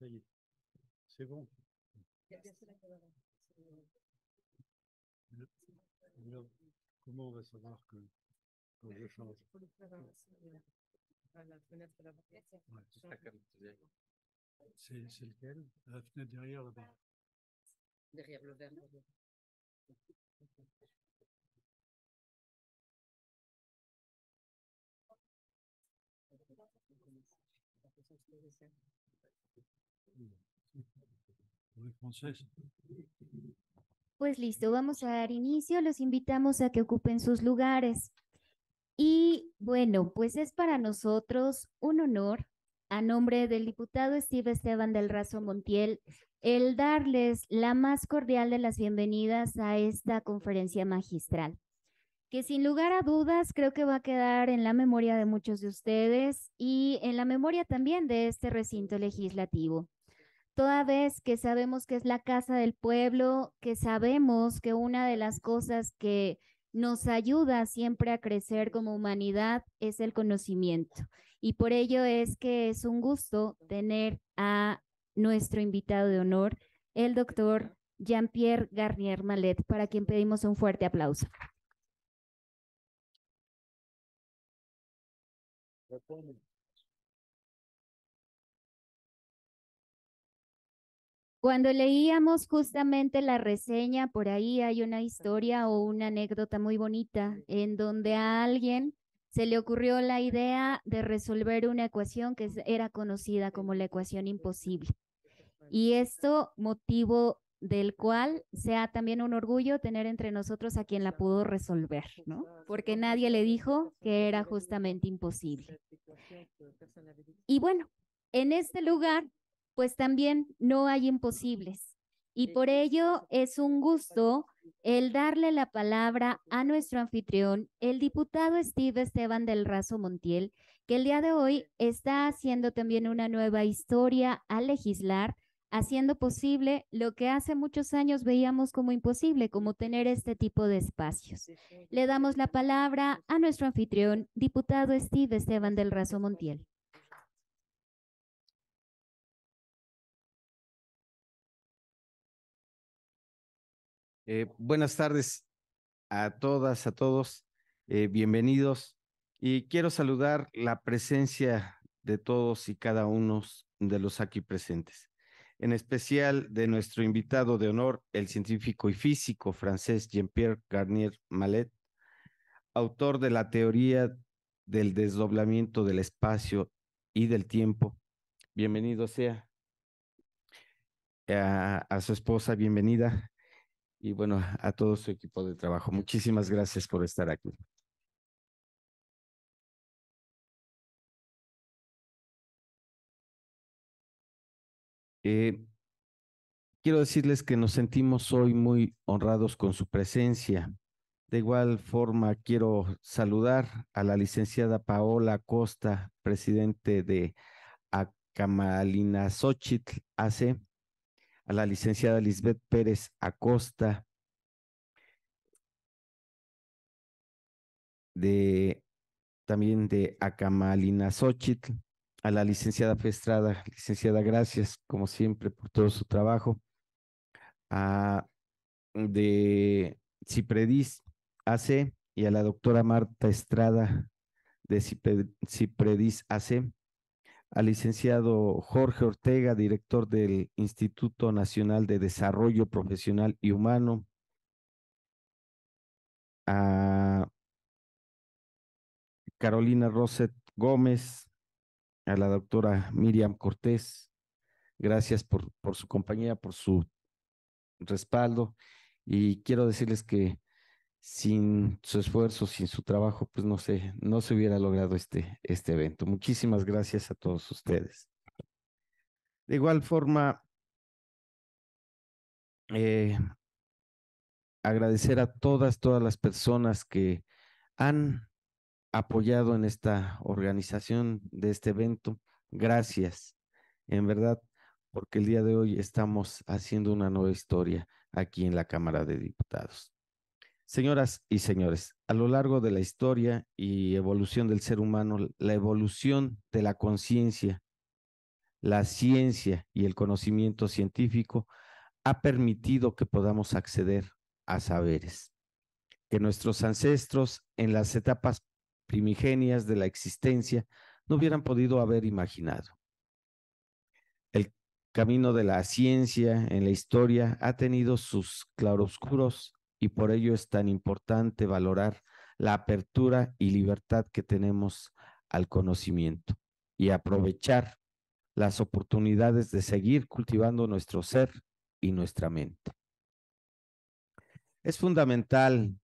c'est bon. comment on va savoir que quand je change euh, la fenêtre de la C'est lequel La fenêtre derrière là Derrière le verre. Pues listo, vamos a dar inicio. Los invitamos a que ocupen sus lugares. Y bueno, pues es para nosotros un honor, a nombre del diputado Steve Esteban del Razo Montiel, el darles la más cordial de las bienvenidas a esta conferencia magistral, que sin lugar a dudas creo que va a quedar en la memoria de muchos de ustedes y en la memoria también de este recinto legislativo toda vez que sabemos que es la casa del pueblo, que sabemos que una de las cosas que nos ayuda siempre a crecer como humanidad es el conocimiento. Y por ello es que es un gusto tener a nuestro invitado de honor, el doctor Jean-Pierre Garnier Malet, para quien pedimos un fuerte aplauso. Cuando leíamos justamente la reseña, por ahí hay una historia o una anécdota muy bonita en donde a alguien se le ocurrió la idea de resolver una ecuación que era conocida como la ecuación imposible. Y esto motivo del cual sea también un orgullo tener entre nosotros a quien la pudo resolver, ¿no? Porque nadie le dijo que era justamente imposible. Y bueno, en este lugar pues también no hay imposibles. Y por ello es un gusto el darle la palabra a nuestro anfitrión, el diputado Steve Esteban del Razo Montiel, que el día de hoy está haciendo también una nueva historia al legislar, haciendo posible lo que hace muchos años veíamos como imposible, como tener este tipo de espacios. Le damos la palabra a nuestro anfitrión, diputado Steve Esteban del Razo Montiel. Eh, buenas tardes a todas, a todos. Eh, bienvenidos. Y quiero saludar la presencia de todos y cada uno de los aquí presentes, en especial de nuestro invitado de honor, el científico y físico francés Jean-Pierre Garnier Mallet, autor de la teoría del desdoblamiento del espacio y del tiempo. Bienvenido sea. Eh, a, su esposa, bienvenida, y bueno, a todo su equipo de trabajo. Muchísimas gracias por estar aquí. Eh, quiero decirles que nos sentimos hoy muy honrados con su presencia. De igual forma, quiero saludar a la licenciada Paola Costa, presidente de Acamalina Xochitl, AC, a la licenciada Lisbeth Pérez Acosta de también de Acamalina Xochitl, a la licenciada Festrada, licenciada, gracias como siempre por todo su trabajo, a, de Cipredis AC y a la doctora Marta Estrada de Cipredis AC, al licenciado Jorge Ortega, director del Instituto Nacional de Desarrollo Profesional y Humano, a Carolina Roset Gómez, a la doctora Miriam Cortés. Gracias por, por su compañía, por su respaldo. Y quiero decirles que sin su esfuerzo, sin su trabajo, pues no sé, no se hubiera logrado este, este evento. Muchísimas gracias a todos ustedes. De igual forma, eh, agradecer a todas, todas las personas que han apoyado en esta organización de este evento. Gracias, en verdad, porque el día de hoy estamos haciendo una nueva historia aquí en la Cámara de Diputados. Señoras y señores, a lo largo de la historia y evolución del ser humano, la evolución de la conciencia, la ciencia y el conocimiento científico ha permitido que podamos acceder a saberes que nuestros ancestros en las etapas primigenias de la existencia no hubieran podido haber imaginado. El camino de la ciencia en la historia ha tenido sus claroscuros y por ello es tan importante valorar la apertura y libertad que tenemos al conocimiento y aprovechar las oportunidades de seguir cultivando nuestro ser y nuestra mente. Es fundamental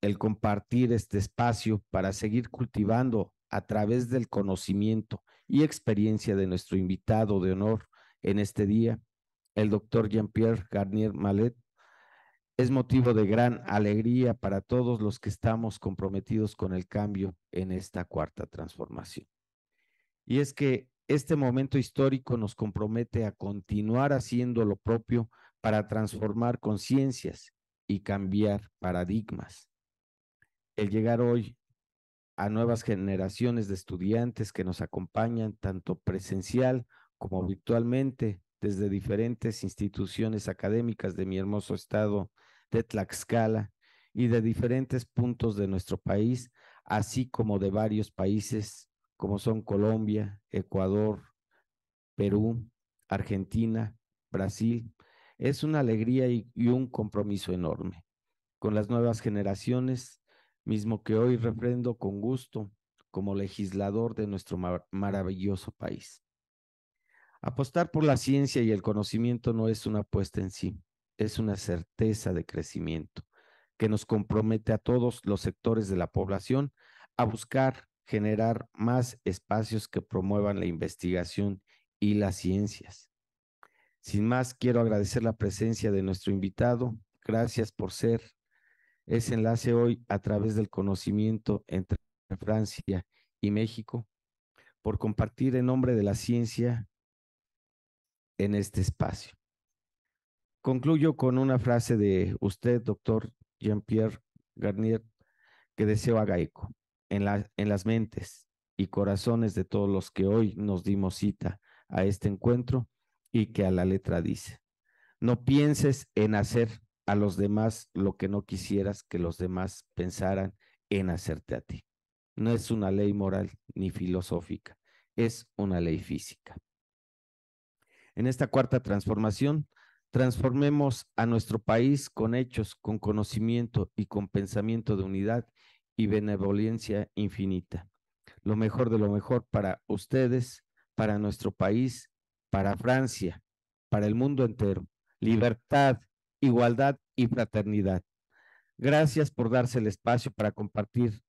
el compartir este espacio para seguir cultivando a través del conocimiento y experiencia de nuestro invitado de honor en este día, el doctor Jean-Pierre Garnier Malet, es motivo de gran alegría para todos los que estamos comprometidos con el cambio en esta cuarta transformación. Y es que este momento histórico nos compromete a continuar haciendo lo propio para transformar conciencias y cambiar paradigmas. El llegar hoy a nuevas generaciones de estudiantes que nos acompañan tanto presencial como virtualmente desde diferentes instituciones académicas de mi hermoso estado de Tlaxcala y de diferentes puntos de nuestro país, así como de varios países como son Colombia, Ecuador, Perú, Argentina, Brasil. Es una alegría y, un compromiso enorme con las nuevas generaciones, mismo que hoy reprendo con gusto como legislador de nuestro maravilloso país. Apostar por la ciencia y el conocimiento no es una apuesta en sí, es una certeza de crecimiento que nos compromete a todos los sectores de la población a buscar generar más espacios que promuevan la investigación y las ciencias. Sin más, quiero agradecer la presencia de nuestro invitado. Gracias por ser ese enlace hoy a través del conocimiento entre Francia y México, por compartir en nombre de la ciencia en este espacio. Concluyo con una frase de usted, doctor Jean-Pierre Garnier, que deseo haga eco en, en las mentes y corazones de todos los que hoy nos dimos cita a este encuentro y que a la letra dice, no pienses en hacer a los demás lo que no quisieras que los demás pensaran en hacerte a ti. No es una ley moral ni filosófica, es una ley física. En esta cuarta transformación Transformemos a nuestro país con hechos, con conocimiento y con pensamiento de unidad y benevolencia infinita. Lo mejor de lo mejor para ustedes, para nuestro país, para Francia, para el mundo entero. Libertad, igualdad y fraternidad. Gracias por darse el espacio para compartir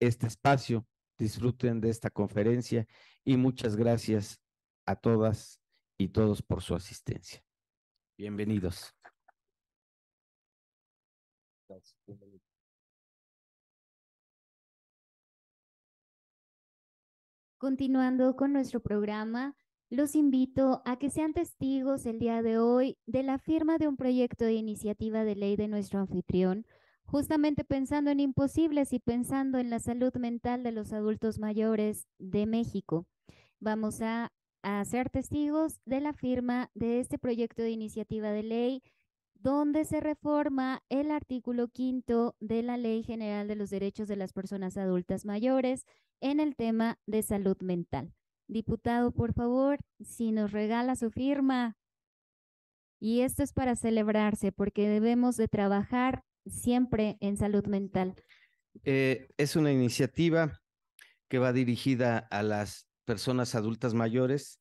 este espacio. Disfruten de esta conferencia y muchas gracias a todas y todos por su asistencia. Bienvenidos. Continuando con nuestro programa, los invito a que sean testigos el día de hoy de la firma de un proyecto de iniciativa de ley de nuestro anfitrión, justamente pensando en imposibles y pensando en la salud mental de los adultos mayores de México. Vamos a a ser testigos de la firma de este proyecto de iniciativa de ley donde se reforma el artículo quinto de la Ley General de los Derechos de las Personas Adultas Mayores en el tema de salud mental. Diputado, por favor, si nos regala su firma. Y esto es para celebrarse porque debemos de trabajar siempre en salud mental. Eh, es una iniciativa que va dirigida a las personas adultas mayores,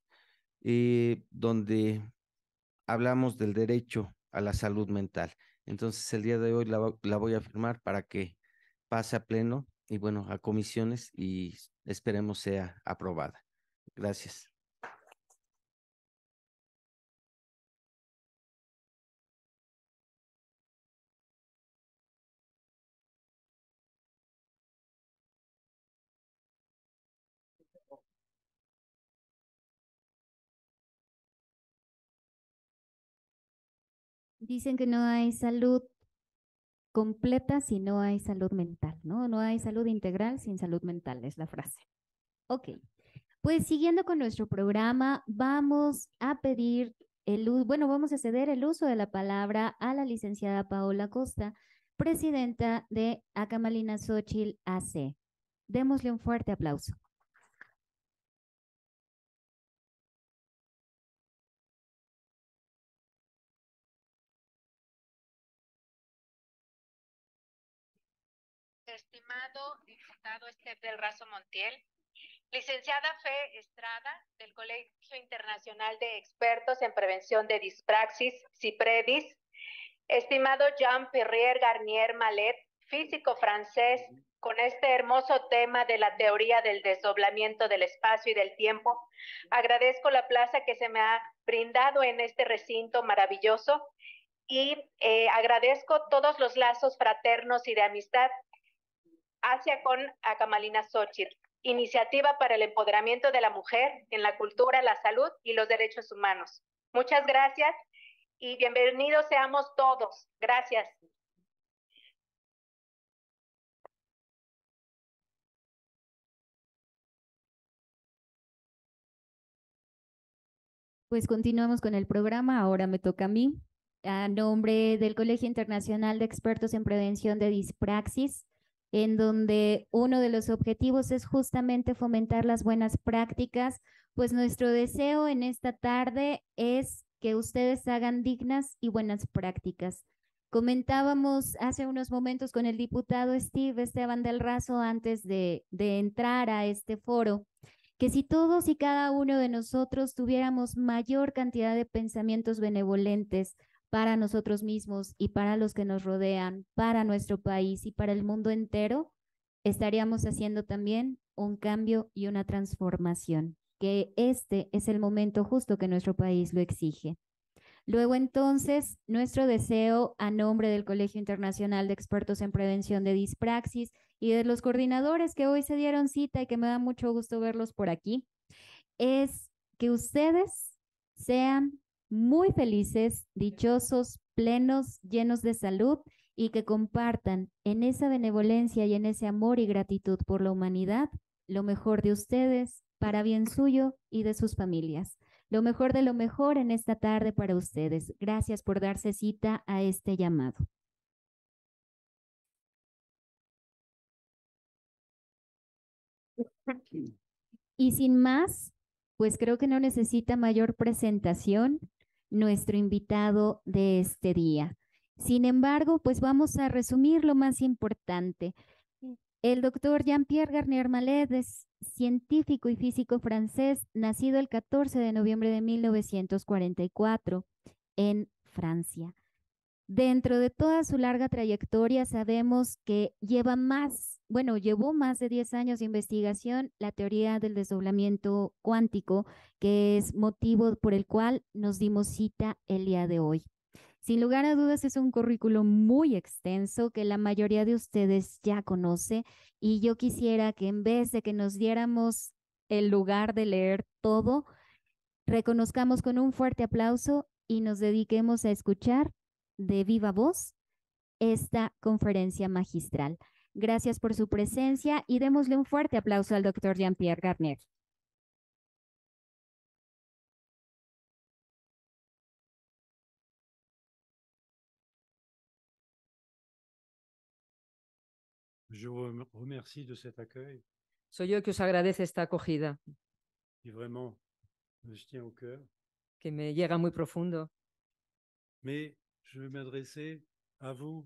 y eh, donde hablamos del derecho a la salud mental. Entonces, el día de hoy la, la voy a firmar para que pase a pleno y bueno, a comisiones y esperemos sea aprobada. Gracias. Dicen que no hay salud completa si no hay salud mental, ¿no? No hay salud integral sin salud mental, es la frase. Ok, pues siguiendo con nuestro programa, vamos a pedir el, bueno, vamos a ceder el uso de la palabra a la licenciada Paola Costa, presidenta de Acamalina Xochil AC. Démosle un fuerte aplauso. Estimado diputado este del Razo Montiel, licenciada Fe Estrada del Colegio Internacional de Expertos en Prevención de Dispraxis, CIPREDIS, estimado Jean-Pierre Garnier Malet, físico francés, con este hermoso tema de la teoría del desdoblamiento del espacio y del tiempo. Agradezco la plaza que se me ha brindado en este recinto maravilloso y eh, agradezco todos los lazos fraternos y de amistad Hacia con Camalina Xochitl, iniciativa para el empoderamiento de la mujer en la cultura, la salud y los derechos humanos. Muchas gracias y bienvenidos seamos todos. Gracias. Pues continuamos con el programa. Ahora me toca a mí. A nombre del Colegio Internacional de Expertos en Prevención de Dispraxis, en donde uno de los objetivos es justamente fomentar las buenas prácticas, pues nuestro deseo en esta tarde es que ustedes hagan dignas y buenas prácticas. Comentábamos hace unos momentos con el diputado Steve Esteban del Razo antes de, de entrar a este foro, que si todos y cada uno de nosotros tuviéramos mayor cantidad de pensamientos benevolentes, para nosotros mismos y para los que nos rodean, para nuestro país y para el mundo entero, estaríamos haciendo también un cambio y una transformación, que este es el momento justo que nuestro país lo exige. Luego entonces, nuestro deseo a nombre del Colegio Internacional de Expertos en Prevención de Dispraxis y de los coordinadores que hoy se dieron cita y que me da mucho gusto verlos por aquí, es que ustedes sean muy felices, dichosos, plenos, llenos de salud y que compartan en esa benevolencia y en ese amor y gratitud por la humanidad lo mejor de ustedes para bien suyo y de sus familias. Lo mejor de lo mejor en esta tarde para ustedes. Gracias por darse cita a este llamado. Y sin más, pues creo que no necesita mayor presentación nuestro invitado de este día. Sin embargo, pues vamos a resumir lo más importante. El doctor Jean-Pierre Garnier Malet es científico y físico francés, nacido el 14 de noviembre de 1944 en Francia. Dentro de toda su larga trayectoria sabemos que lleva más bueno, llevó más de 10 años de investigación la teoría del desdoblamiento cuántico, que es motivo por el cual nos dimos cita el día de hoy. Sin lugar a dudas es un currículo muy extenso que la mayoría de ustedes ya conoce y yo quisiera que en vez de que nos diéramos el lugar de leer todo, reconozcamos con un fuerte aplauso y nos dediquemos a escuchar de viva voz esta conferencia magistral. Gracias por su presencia y démosle un fuerte aplauso au docteur Jean-Pierre Garnier. Je vous remercie de cet accueil. Soy yo que os agradece esta acogida. Y vraiment, me tient au cœur. Que me llega muy profundo. Mais je vais m'adresser à vous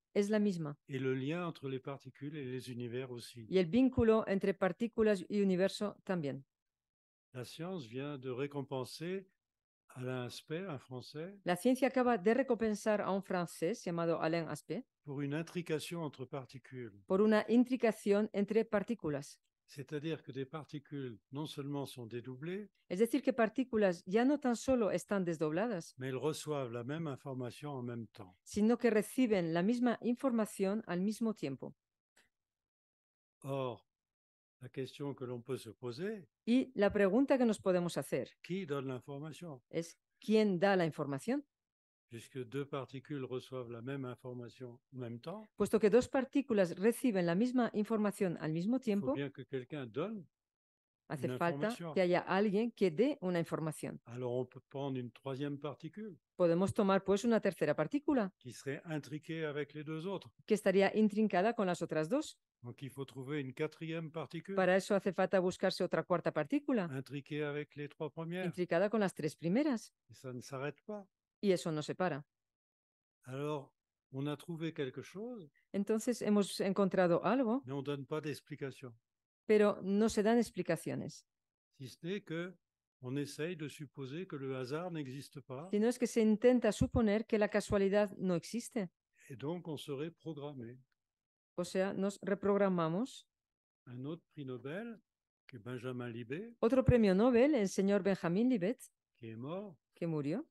es la misma. Et le lien entre les particules et les univers aussi. Y el vínculo entre partículas y universo también. La science vient de récompenser Alain Aspect, un Français. La ciencia acaba de recompensar a un francés llamado Alain Aspect. Pour une intrication entre particules. Por una intricación entre partículas. C'est-à-dire que des particules non seulement sont dédoublées, es decir, que partículas ya no tan solo están desdobladas, mais elles reçoivent la même information en même temps. sino que reciben la misma información al mismo tiempo. Or, la question que l'on peut se poser, et la pregunta que nos podemos hacer qui donne l'information es, ¿quién da la información? Puisque deux particules reçoivent la même information en même temps. Puesto que dos partículas reciben la misma información al mismo tiempo. Faut bien que quelqu'un donne. Hace une falta que haya alguien que dé una información. Alors on peut prendre une troisième particule. Podemos tomar pues una tercera partícula. Qui serait intriquée avec les deux autres. Que estaría intrincada con las otras dos. Donc il faut trouver une quatrième particule. Para eso hace falta buscarse otra cuarta partícula. Intriquée avec les trois premières. Intricada con las tres primeras. Et ça ne s'arrête pas. Y eso no se para. Alors, on a trouvé quelque chose, Entonces hemos encontrado algo, pero no se dan explicaciones. Si que on de supposer que le hasard pas, Sino es que se intenta suponer que la casualidad no existe. donc on O sea, nos reprogramamos. Otro premio Nobel, el señor Benjamin Libet, que murió,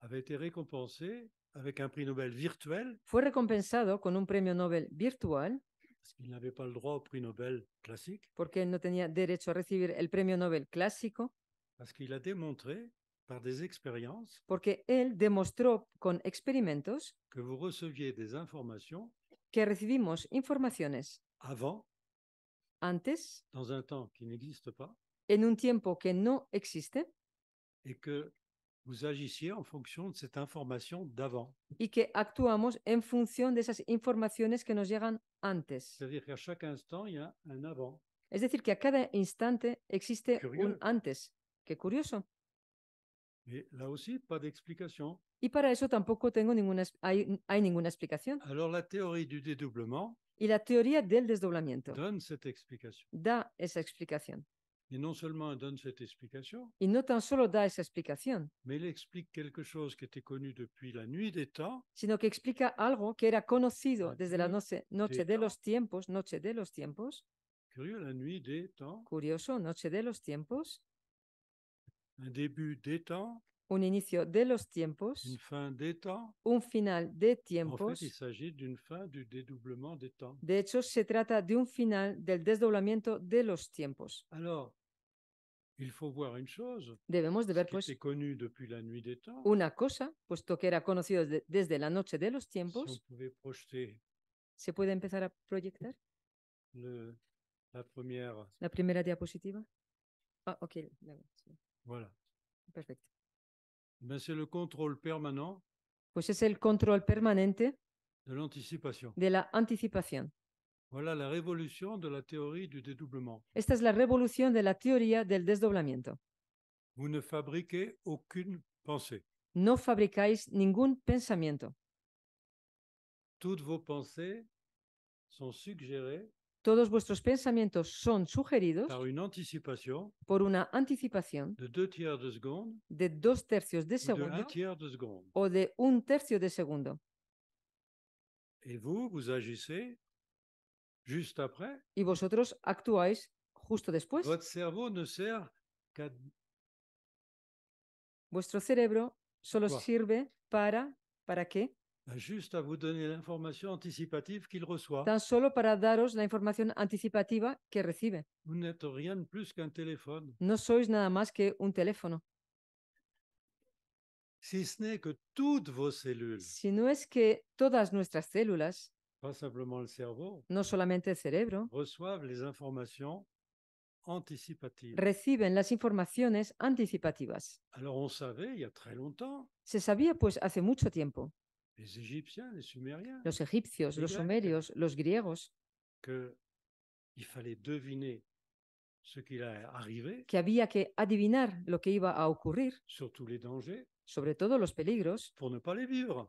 avait été récompensé avec un prix Nobel virtuel. Fue recompensado con un premio Nobel virtual. Parce qu'il n'avait pas le droit au prix Nobel classique. Porque no tenía derecho a recibir el premio Nobel clásico. Parce qu'il a démontré par des expériences. Porque él demostró con experimentos. Que vous receviez des informations. Que recibimos informaciones. Avant. Antes. Dans un temps qui n'existe pas. En un tiempo que no existe. Et que vous agissiez en fonction de cette information d'avant. et que actuamos en fonction de esas informaciones que nos llegan antes. C'est-à-dire qu'à chaque instant, il y a un avant. Es decir, que a cada instante existe un antes. Qué curioso. Et là aussi, pas d'explication. Y para eso tampoco tengo ninguna, hay, hay ninguna explicación. Alors la théorie du dédoublement Y la teoría del desdoblamiento donne cette explication. da esa explicación. Et non seulement donne cette explication, mais il explique quelque chose qui était connu depuis la nuit des temps, sino que explica algo que era conocido desde la noche, noche de los tiempos, noche de los tiempos. Curieux, la nuit des temps. noche de los tiempos. Un début des temps. un inicio de los tiempos, un final de tiempos. De hecho, se trata de un final del desdoblamiento de los tiempos. Debemos de ver, pues, Una cosa, puesto que era conocido desde la noche de los tiempos. Se puede empezar a proyectar. la primera diapositiva. Ah, ok. Perfecto. Ben, c'est le contrôle permanent Pues es el permanente de l'anticipation. de la anticipación. Voilà la révolution de la théorie du dédoublement. Esta es la revolución de la teoría del desdoblamiento. Vous ne fabriquez aucune pensée. No fabricáis ningún pensamiento. Toutes vos pensées sont suggérées Todos vuestros pensamientos son sugeridos por una anticipación de dos tercios de segundo, o de un tercio de segundo. Y vosotros actuáis justo después. Vuestro cerebro solo sirve para, ¿para qué? Bah, juste à vous donner l'information anticipative qu'il reçoit. Tan solo para daros la información anticipativa que recibe. Vous n'êtes rien de plus qu'un téléphone. No sois nada más que un teléfono. Si ce n'est que toutes vos cellules. Si no es que todas nuestras células. Pas simplement le cerveau. No solamente el cerebro. Reçoivent les informations anticipatives. Reciben las informaciones anticipativas. Alors on savait il y a très longtemps. Se sabía pues hace mucho tiempo. los egipcios, los sumerios, los griegos, que había que adivinar lo que iba a ocurrir, sobre todo los peligros,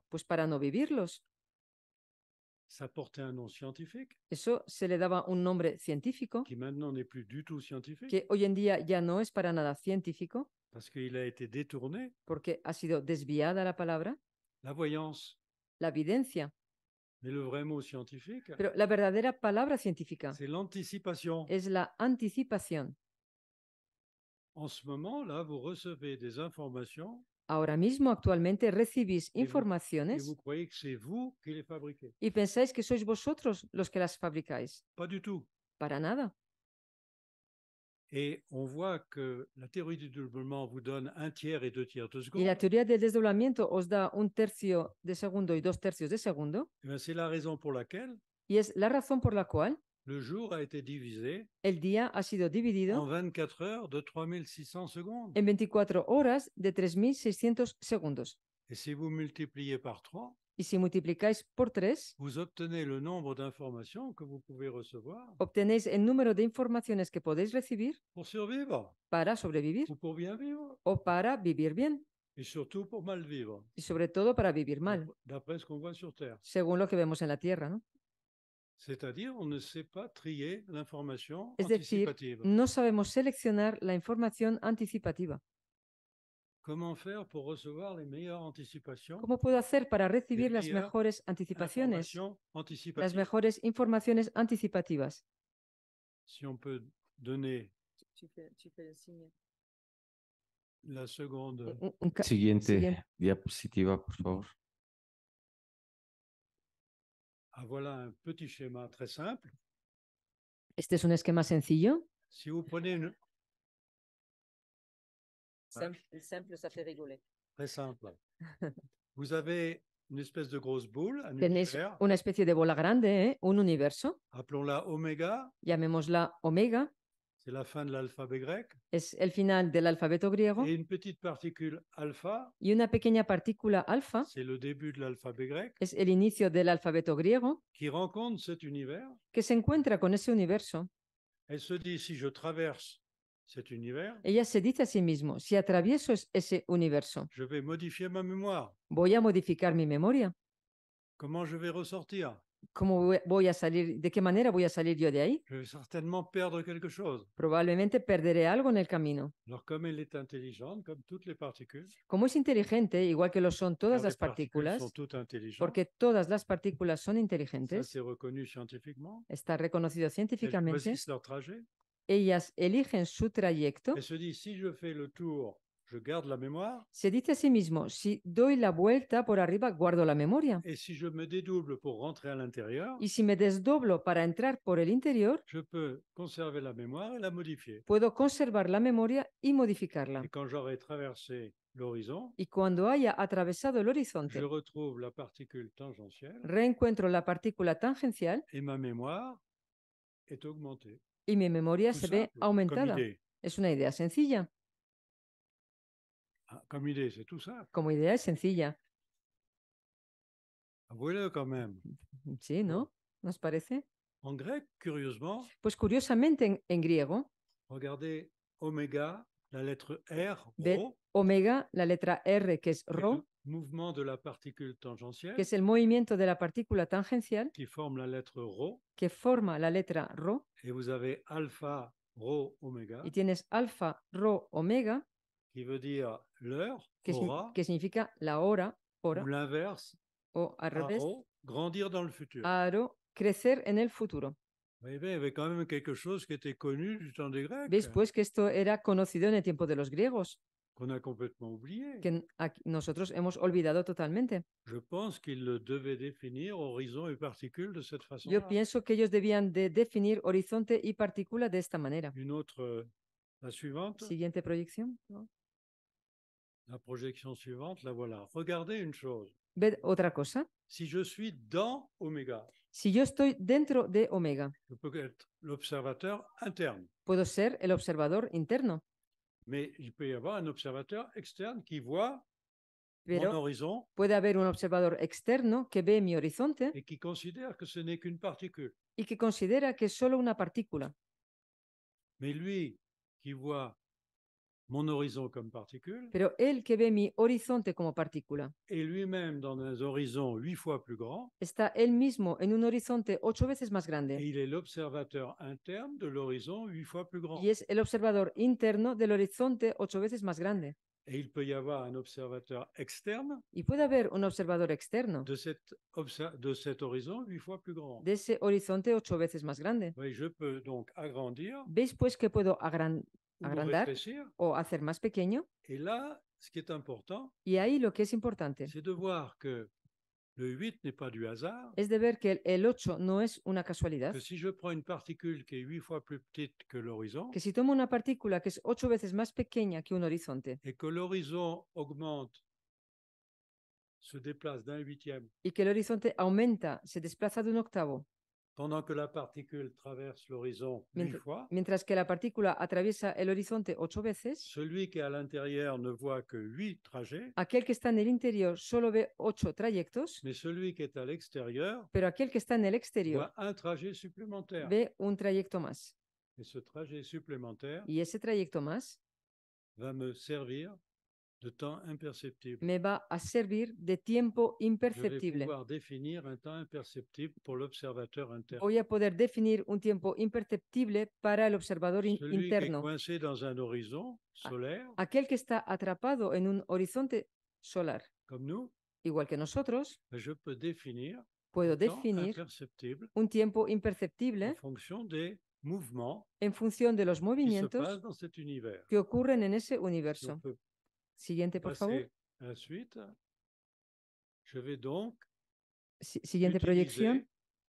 pues para no vivirlos. Eso se le daba un nombre científico. que hoy en día ya no es para nada científico. Porque ha sido desviada la palabra. La voyance la evidencia. Pero la verdadera palabra científica es la anticipación. moment, Ahora mismo, actualmente, recibís informaciones y, pensáis que sois vosotros los que las fabricáis. Para nada. Et on voit que la théorie du doublement vous donne un tiers et deux tiers de seconde. Y la teoría del desdoblamiento os da un tercio de segundo y dos tercios de segundo. Eh c'est la raison pour laquelle. Y es la razón por la cual. Le jour a été divisé. El día ha sido dividido. En 24 heures de 3600 secondes. En 24 horas de 3600 segundos. Et si vous multipliez par 3. Y si multiplicáis por tres, obtenéis el número de informaciones que podéis recibir para sobrevivir o para vivir bien. Y sobre todo para vivir mal, según lo que vemos en la Tierra. Es decir, no sabemos seleccionar la información anticipativa. ¿Cómo puedo hacer para recibir las mejores anticipaciones? Las mejores informaciones anticipativas. Si on peut donner la segunda. Siguiente, diapositiva, por favor. Ah, voilà un petit schéma très simple. Este es un esquema sencillo. Si vous prenez une, simple, ça fait rigoler. Très simple. Vous avez une espèce de grosse boule, un univers. Une espèce de boule grande, hein, un univers. Appelons-la oméga. Llamémosla omega. C'est la fin de l'alphabet grec. Es el final del alfabeto griego. Et une petite particule alpha. Y una pequeña partícula alfa. C'est le début de l'alphabet grec. Es el inicio del alfabeto griego. Qui rencontre cet univers. Que se encuentra con ese universo. Elle se dit si je traverse Ella se dice a sí mismo, si atravieso ese universo, voy a modificar mi memoria. Comment vais ¿Cómo voy a salir? ¿De qué manera voy a salir yo de ahí? Probablemente perderé algo en el camino. Como es inteligente, igual que lo son todas las partículas, porque todas las partículas son inteligentes, está reconocido científicamente, ellas eligen su trayecto. Se dice a sí mismo, si doy la vuelta por arriba, guardo la memoria. Y si, je me y si me desdoblo para entrar por el interior, je peux conserver la mémoire et la modifier. puedo conservar la memoria y modificarla. Y cuando y cuando haya atravesado el horizonte, la reencuentro la partícula tangencial y mi memoria y mi memoria se ve aumentada. E es una idea sencilla. Ah, e Como idea es sencilla. Mm, sí, ¿no? ¿Nos parece? Pues curiosamente en, griego, omega la letra R, de rho, omega, la letra R, que es rho, mouvement de la partícula tangencial, que es el movimiento de la partícula tangencial, qui forme la letra rho, que forma la letra rho, et vous avez alpha, rho, omega, y tienes alfa, rho, omega, qui veut dire l'heure, que, hora, que significa la hora, hora, ou l'inverse, o al revés, grandir dans le futur. Aro, crecer en el futuro. il y avait quand même quelque chose qui était connu du temps des Grecs. ¿Veis pues que esto era conocido en el tiempo de los griegos? Qu'on a complètement oublié. Que nosotros hemos olvidado totalmente. Je pense qu'ils devaient définir horizon et particules de cette façon. -là. Yo pienso que ellos debían de definir horizonte y partícula de esta manera. Une autre, euh, la suivante. Siguiente proyección. La projection suivante, la voilà. Regardez une chose. Ved otra cosa. Si je suis dans oméga. si yo estoy dentro de omega. Je peux être l'observateur interne. Puedo ser el observador interno. Mais il peut y avoir un observateur externe qui voit Pero mon horizon puede haber un observador externo que ve mi horizonte et qui considère que ce n'est qu'une particule. y que considera que es solo una partícula. Mais lui qui voit mon horizon comme particule. Pero él que ve mi horizonte como partícula. Et lui-même dans un horizon huit fois plus grand. Está él mismo en un horizonte ocho veces más grande. Et il est l'observateur interne de l'horizon huit fois plus grand. Y es el observador interno del horizonte ocho veces más grande. Et il peut y avoir un observateur externe. Y puede haber un observador externo. De cet, de cet horizon huit fois plus grand. De ese horizonte ocho veces más grande. Oui, je peux donc agrandir. Veis pues que puedo agrandir agrandar o hacer más pequeño. y ahí lo que es importante es de ver que el 8 no es una casualidad. Que si je prends une particule qui est 8 fois plus petite que l'horizon. Que si tomo una partícula que es 8 veces más pequeña que un horizonte. Et que l'horizon augmente se déplace d'un huitième. Y que el horizonte aumenta, se desplaza de un octavo. pendant que la particule traverse l'horizon huit fois. Mientras que la partícula atraviesa el horizonte ocho veces. Celui qui est à l'intérieur ne voit que huit trajets. Aquel que está en el interior solo ve ocho trayectos. Mais celui qui est à l'extérieur. Pero aquel que está en el exterior. Voit un trajet supplémentaire. Ve un trayecto más. Et ce trajet supplémentaire. Y ese trayecto más. Va me servir imperceptible. me va a servir de tiempo imperceptible. Voy a poder definir un tiempo imperceptible para el observador interno. aquel que está atrapado en un horizonte solar. igual que nosotros. puedo definir un tiempo imperceptible en función de los movimientos que ocurren en ese universo. Siguiente, por favor. siguiente proyección.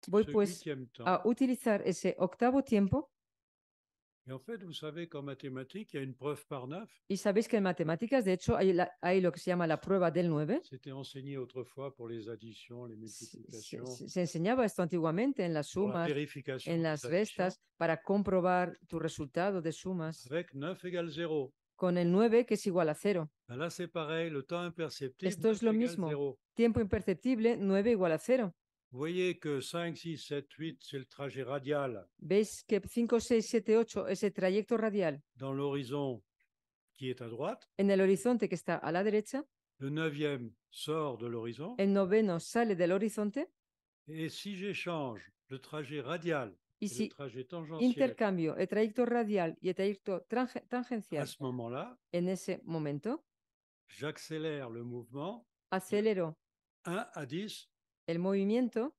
Voy pues a utilizar ese octavo tiempo. Y, sabéis que en matemáticas, de hecho, hay, lo que se llama la prueba del 9. Se, enseñaba esto antiguamente en las sumas, en las restas, para comprobar tu resultado de sumas. Avec con el 9 que es igual a 0. Ah, Esto es lo mismo. Tiempo imperceptible, 9 igual a 0. Voyez que 5, 6, 7, 8, c'est le trajet radial. Veis que 5, 6, 7, 8 es el trayecto radial. En el horizonte que está a la derecha. sort El noveno sale del horizonte. Et si j'échange le trajet radial Ici, intercambio, et trayecto radial y el trayecto tangencial. À ce moment-là, j'accélère le mouvement. Acelero. 1 à 10. El movimiento.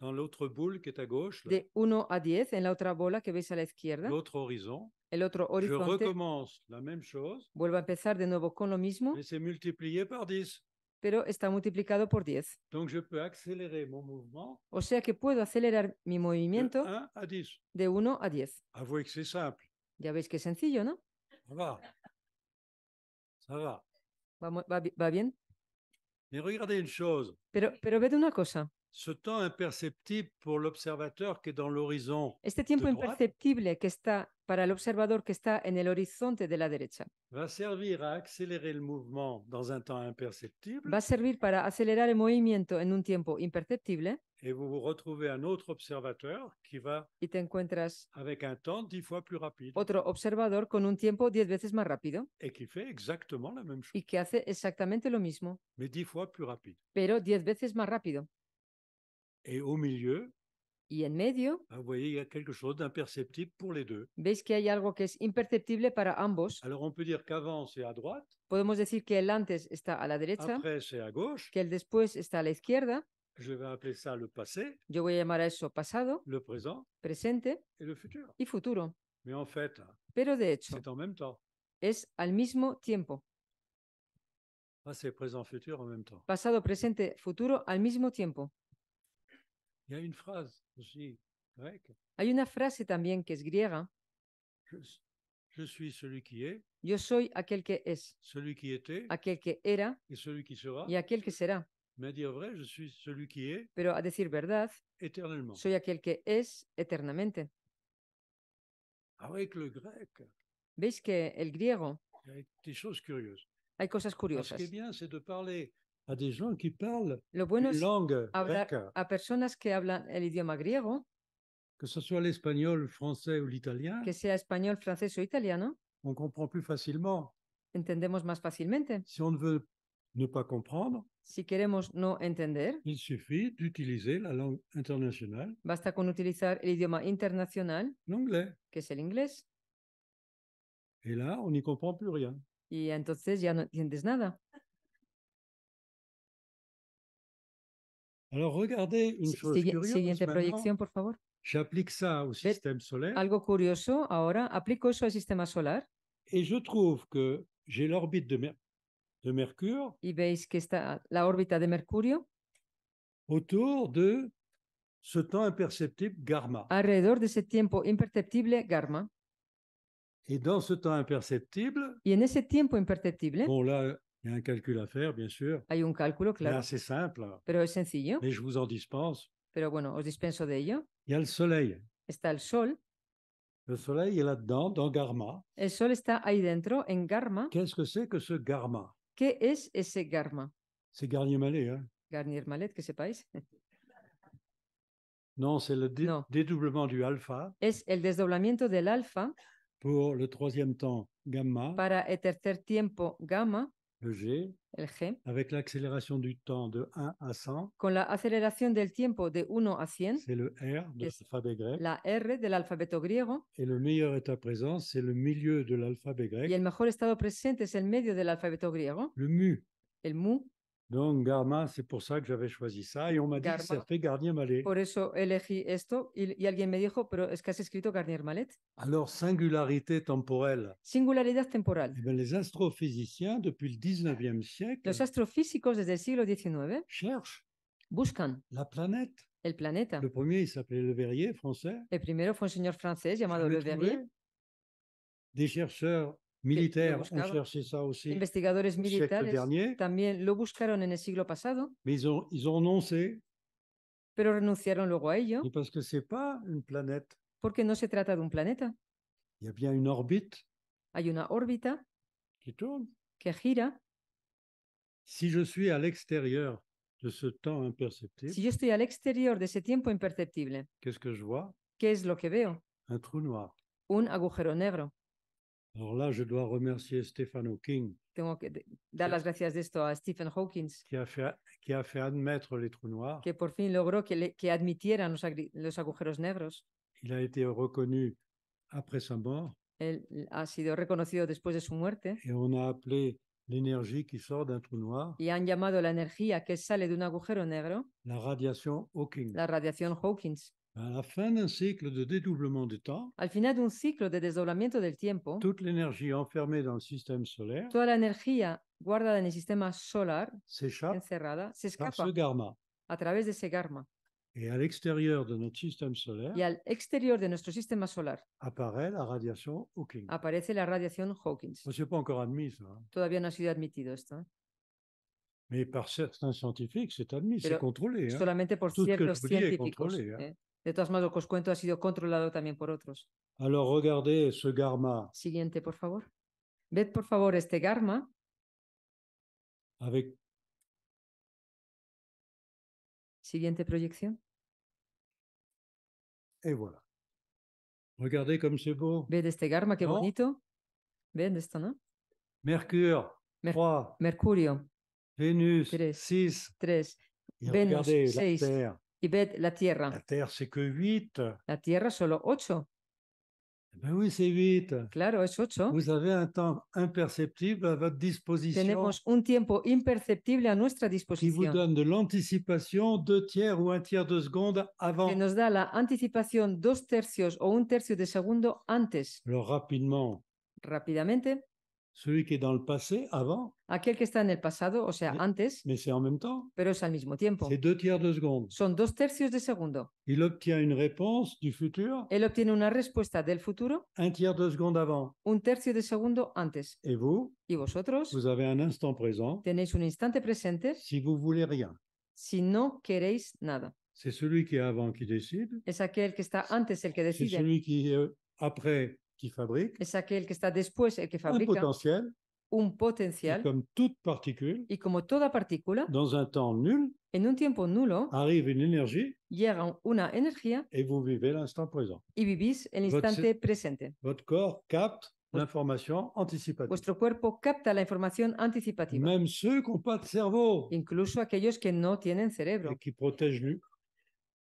Dans l'autre boule qui est à gauche. Là. De 1 a 10, en la otra bola que veis a la izquierda. L'autre horizon. Je recommence la même chose. Vuelvo a empezar de nuevo con lo mismo. c'est multiplié par 10. pero está multiplicado por 10. o sea que puedo acelerar mi movimiento de 1 a 10. Ya veis que es sencillo, ¿no? va. bien. Pero, pero ved una cosa. ce temps imperceptible pour l'observateur qui est dans l'horizon. Este tiempo imperceptible que está para el observador que está en el horizonte de la derecha. Va servir à accélérer le mouvement dans un temps imperceptible. Va servir para acelerar el movimiento en un tiempo imperceptible. Et vous vous retrouvez un autre observateur qui va y te encuentras avec un temps dix fois plus rapide. Otro observador con un tiempo diez veces más rápido. Et qui fait exactement la même chose. Y que hace exactamente lo mismo. Mais dix fois plus rapide. Pero diez veces más rápido. Et au milieu, y en medio, ah, vous voyez, il y a quelque chose d'imperceptible pour les deux. Veis que hay algo que es imperceptible para ambos. Alors on peut dire qu'avant c'est à droite. Podemos decir que el antes está a la derecha. Après c'est à gauche. Que el después está a la izquierda. Je vais appeler ça le passé. Yo voy a llamar a eso pasado. Le présent. Presente. Et le futur. Y futuro. Mais en fait. Pero de hecho. C'est en même temps. Es al mismo tiempo. Ah, c'est présent futur en même temps. Pasado, presente, futuro al mismo tiempo. Il y a une phrase aussi grecque. Hay una frase también que es griega. Je, je suis celui qui est. Yo soy aquel que es. Celui qui était. Aquel que era. Et celui qui sera. Y aquel que será. Mais à dire vrai, je suis celui qui est. Pero a decir verdad. Éternellement. Soy aquel que es eternamente. Ah avec le grec. Veis que el griego. Il y a des choses curieuses. Hay cosas curiosas. Ce qui est bien, c'est de parler à des gens qui parlent une langue grecque. A personas que hablan el idioma griego. Que ce soit l'espagnol, français ou l'italien. Que sea español, francés o italiano. On comprend plus facilement. Entendemos más fácilmente. Si on ne veut ne pas comprendre. Si queremos no entender. Il suffit d'utiliser la langue internationale. Basta con utilizar el idioma internacional. L'anglais. Que es el inglés. Et là, on n'y comprend plus rien. Y entonces ya no entiendes nada. Alors regardez une chose Sigu curieuse. Siguiente proyección, por favor. J'applique ça au système solaire. Algo curioso, ahora aplico eso al sistema solar. Et je trouve que j'ai l'orbite de, de Mercure. Y veis que está la órbita de Mercurio. Autour de ce temps imperceptible Garma. Alrededor de ese tiempo imperceptible Garma. Et dans ce temps imperceptible. Y en ese tiempo imperceptible. Bon là, il y a un calcul à faire, bien sûr. Hay un cálculo, claro. C'est simple. Pero es sencillo. Mais je vous en dispense. Pero bueno, os dispenso de ello. Il y a le soleil. Está el sol. Le soleil est là-dedans, dans Garma. El sol está ahí dentro, en Garma. Qu'est-ce que c'est que ce Garma ¿Qué es ese Garma? C'est Garnier Mallet, hein Garnier Mallet, que sepáis. Non, c'est le dédoublement du alpha. Es el desdoblamiento del alfa. Pour le troisième temps, gamma. Para el tercer tiempo, gamma le G, el G, avec l'accélération du temps de 1 à 100. Con la aceleración del tiempo de 1 a 100. C'est le R de l'alphabet grec. La R del alfabeto griego. Et le meilleur état présent, c'est le milieu de l'alphabet grec. Y el mejor estado presente es el medio del alfabeto griego. Le mu. El mu. Donc, Garma, c'est pour ça que j'avais choisi ça. Et on m'a dit que ça fait Garnier Malet. Por eso elegí esto. Y, y, alguien me dijo, pero es que has escrito Garnier Mallet. Alors, singularité temporelle. Singularidad temporal. Eh bien, les astrophysiciens, depuis le 19e siècle. Los astrofísicos desde el siglo XIX. Cherchent. Buscan. La planète. El planeta. Le premier, il s'appelait Le Verrier, français. El primero fue un señor francés llamado Le Verrier. Des chercheurs militaires ont cherché ça aussi Investigadores au dernier. También buscaron en siglo pasado. Mais ils ont, annoncé. Pero renunciaron luego a ello. parce que c'est pas une planète. Porque no se trata de un planeta. Il y a bien une orbite. Hay una órbita. Qui tourne. Que gira. Si je suis à l'extérieur de ce temps imperceptible. Si yo estoy al de tiempo imperceptible. Qu'est-ce que je vois? qu'est-ce que Un trou noir. Un agujero negro. Alors là, je dois remercier Stephen Hawking. Tengo que dar las gracias de esto a Stephen Hawking. Qui a fait, qui a fait admettre les trous noirs. Que por fin logró que, le, que admitieran los, los, agujeros negros. Il a été reconnu après sa mort. Él ha sido reconocido después de su muerte. Et on a appelé l'énergie qui sort d'un trou noir. Y han llamado la energía que sale de un agujero negro. La radiation Hawking. La radiación Hawking. À la fin d'un cycle de dédoublement du temps, toute l'énergie enfermée dans le système solaire s'échappe encerrada, ce Garma. Et à l'extérieur de notre système solaire apparaît la radiation Hawking. aparece la Ce n'est oh, pas encore admis, ça. Hein. ¿eh? Mais par certains scientifiques, c'est admis, c'est contrôlé. hein. ce que ciertos scientifiques De todas maneras, lo que os cuento ha sido controlado también por otros. Alors regardez Siguiente, por favor. Ved, por favor, este garma. Siguiente proyección. Y voilà. Regardez comme c'est beau. Ved este garma, qué bonito. Ven esto, ¿no? Mercure, Mercurio. Venus. Venus 6. Venus, Ibed, la terre. La terre, c'est que 8. La tierra, solo 8. Eh ben oui, c'est 8. Claro, es 8. Vous avez un temps imperceptible à votre disposition. Tenemos un tiempo imperceptible a nuestra disposición. Qui vous donne de l'anticipation deux tiers ou un tiers de seconde avant. Que nos da la anticipación dos tercios o un tercio de segundo antes. Alors rapidement. Rápidamente. Celui qui est dans le passé, avant. Aquel que está en el pasado, o sea, mais, antes. Mais c'est en même temps. Pero es al mismo tiempo. C'est deux tiers de seconde. Son dos tercios de segundo. Il obtient une réponse du futur. Él obtiene una respuesta del futuro. Un tiers de seconde avant. Un tercio de segundo antes. Et vous? Y vosotros? Vous avez un instant présent. Tenéis un instante presente. Si vous voulez rien. Si no queréis nada. C'est celui qui est avant qui décide. Es aquel que está antes el que decide. C'est celui qui est après qui fabrique et que que está después, el que fabrica un potentiel, un potentiel. comme toute particule, y como toda partícula, dans un temps nul, en un tiempo nulo, arrive une énergie, llega una energía, et vous vivez l'instant présent. Y vivís el instante votre, presente. Votre corps capte l'information anticipative. Vuestro cuerpo capta la información anticipativa. Même ceux qui n'ont pas de cerveau. Incluso aquellos que no tienen cerebro. Et qui protègent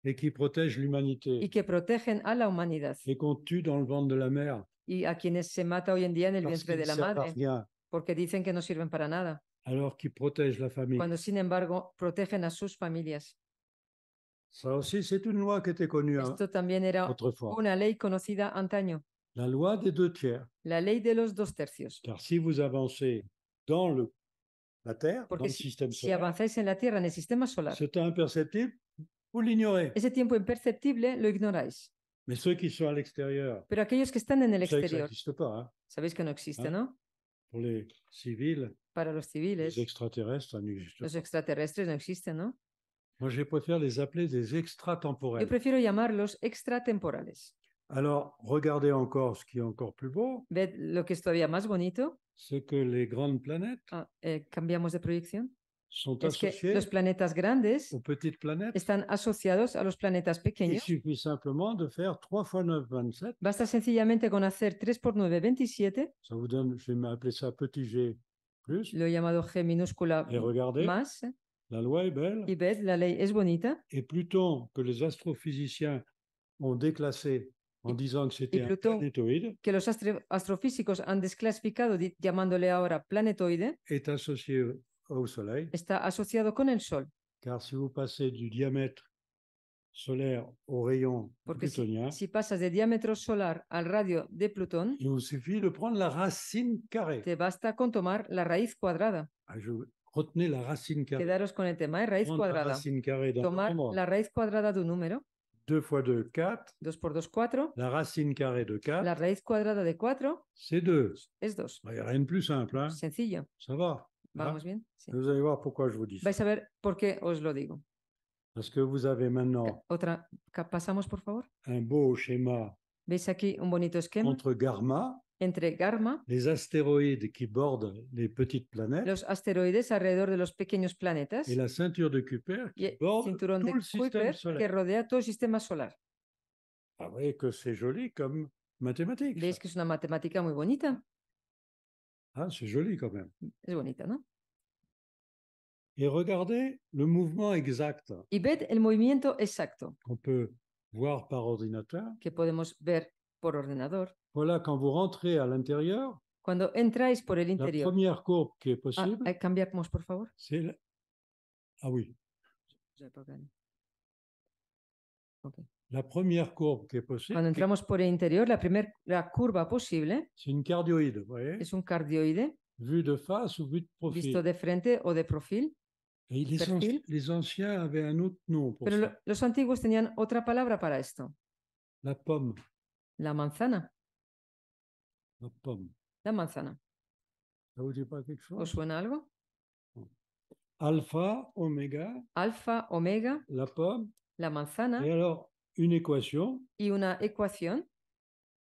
et qui protègent l'humanité. Y que protegen a la humanidad. Et qu'on tue dans le ventre de la mère. Y a quienes se mata hoy en día en el vientre de la madre. Rien. Porque dicen que no sirven para nada. Alors qu'ils protègent la famille. Cuando sin embargo protegen a sus familias. Ça aussi, c'est une loi qui était connue hein, Esto también era autrefois. una ley conocida antaño. La loi des deux tiers. La ley de los dos tercios. Car si vous avancez dans le, la Terre, Porque dans si, le système solaire, si avanzáis en la Tierra, en el sistema solar, c'est imperceptible, vous l'ignorez. Ese tiempo imperceptible lo ignoráis. Mais ceux qui sont à l'extérieur. Pero aquellos que están en el exterior. Ça n'existe pas. Hein? Sabéis que no existe, hein? ¿no? Pour les civils. Para los civiles. Les extraterrestres n'existent pas. Los extraterrestres no existen, ¿no? Moi, je préfère les appeler des extratemporels. Yo prefiero llamarlos extratemporales. Alors, regardez encore ce qui est encore plus beau. Ved lo que es todavía más bonito. C'est que les grandes planètes. Ah, eh, cambiamos de proyección sont es que los planetas grandes planètes, están asociados a los planetas pequeños. Simplement de faire 3 fois 9, 27. Basta sencillamente con hacer 3 por 9, 27. Ça vous donne, je vais ça petit g plus. Lo he llamado g minúscula Et regardez, más. La loi est belle. Y ves la ley es bonita. Et Pluton, que les astrophysiciens ont déclassé en disant que c'était un planétoïde, que los astrofísicos han desclasificado llamándole ahora planetoide, est associé euh, au Soleil. Está asociado con el Sol. Car si vous passez du diamètre solaire au rayon Porque plutonien, si, si pasas de diámetro solar al radio de Plutón, il vous suffit de prendre la racine carrée. te basta con tomar la raíz cuadrada. Ah, Retenez la racine carrée. Quedaros con el tema de raíz Prendre la racine carrée d'un Tomar nombre. la raíz cuadrada de un número. 2 fois 2, 4. 2 x 2, 4. La racine carrée de 4, La raíz cuadrada de 4 c'est 2. es 2. Il n'y a rien de plus simple, hein Sencillo. ça va. Bah, ¿Vamos bien? Sí. Vous allez voir pourquoi je vous dis ça. Vais a por qué os lo digo. Parce que vous avez maintenant eh, Otra, pasamos por favor. un beau schéma ¿Veis aquí un bonito esquema? entre Garma, entre Garma, les astéroïdes qui bordent les petites planètes, los asteroides alrededor de los pequeños planetas, et la ceinture de Kuiper qui y borde cinturón tout de le Kuiper que rodea todo el sistema solar. Ah oui, que c'est joli comme mathématique. ¿Veis que es una matemática muy bonita? Hein, c'est joli quand même. C'est bonita, non? Et regardez le mouvement exact. Y ved el movimiento exacto. Qu'on peut voir par ordinateur. Que podemos ver por ordenador. Voilà, quand vous rentrez à l'intérieur. Cuando entráis por el interior. La première courbe qui est ah, possible. Ah, cambiamos, por favor. C'est la... Ah oui. Ok. La que Cuando entramos por el interior, la primera la curva posible. Es un cardioide, Es un cardioide. De face ou de profil. Visto de frente o de profil. perfil. un autre nom Pero los antiguos tenían otra palabra para esto. La pom. La manzana. La pom. La manzana. Vous ¿Os suena algo? Alfa, omega. Alfa, omega. La pom. La manzana. une équation. Y una ecuación.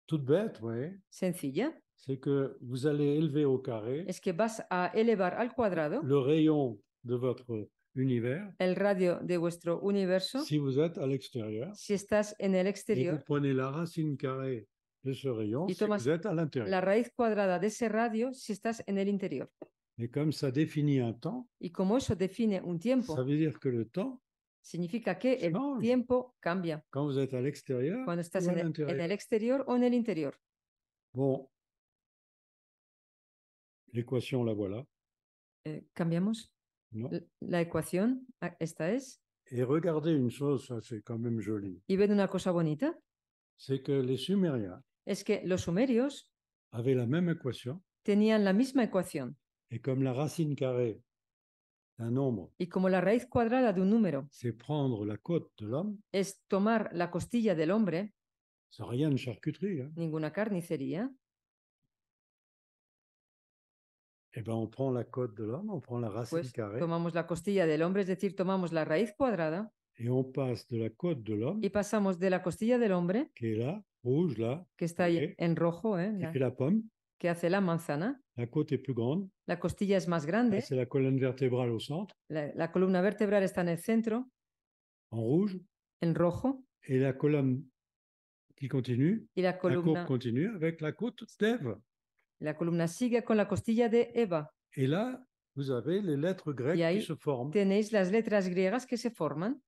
Toute bête, oui. Sencilla. C'est que vous allez élever au carré. Es que vas a elevar al cuadrado. Le rayon de votre univers. El radio de vuestro universo. Si vous êtes à l'extérieur. Si estás en el exterior. Et vous prenez la racine carrée de ce rayon si vous êtes à l'intérieur. La raíz cuadrada de ese radio si estás en el interior. Et comme ça définit un temps. Y como eso define un tiempo. Ça veut dire que le temps. Significa que el Change. tiempo cambia. Quand vous êtes à Cuando estás en el, exterior o en el interior. Bon, l'équation, la voilà. Eh, ¿Cambiamos la ecuación? Ah, esta es. Et regardez une chose, ça c'est quand même joli. Y ven una cosa bonita. C'est que les Sumériens Es que los sumerios avaient la même équation, tenían la misma ecuación. et comme la racine carrée Y como la raíz cuadrada de un número la es tomar la costilla del hombre, ninguna carnicería, Eh ben, on prend la pues tomamos la costilla del hombre, es decir, tomamos la raíz cuadrada de la y pasamos de la costilla del hombre, que está ahí en rojo, eh, que hace la manzana, La côte est plus grande. La costilla es más grande. C'est la colonne vertébrale au centre. La, la columna vertebral está en el centro. En rouge. En rojo. Et la colonne qui continue. Y la, columna... courbe continue avec la côte d'Eve. La columna sigue con la costilla de Eva. Et là, vous avez les lettres grecques qui se forment. Tenéis las letras griegas que se forman.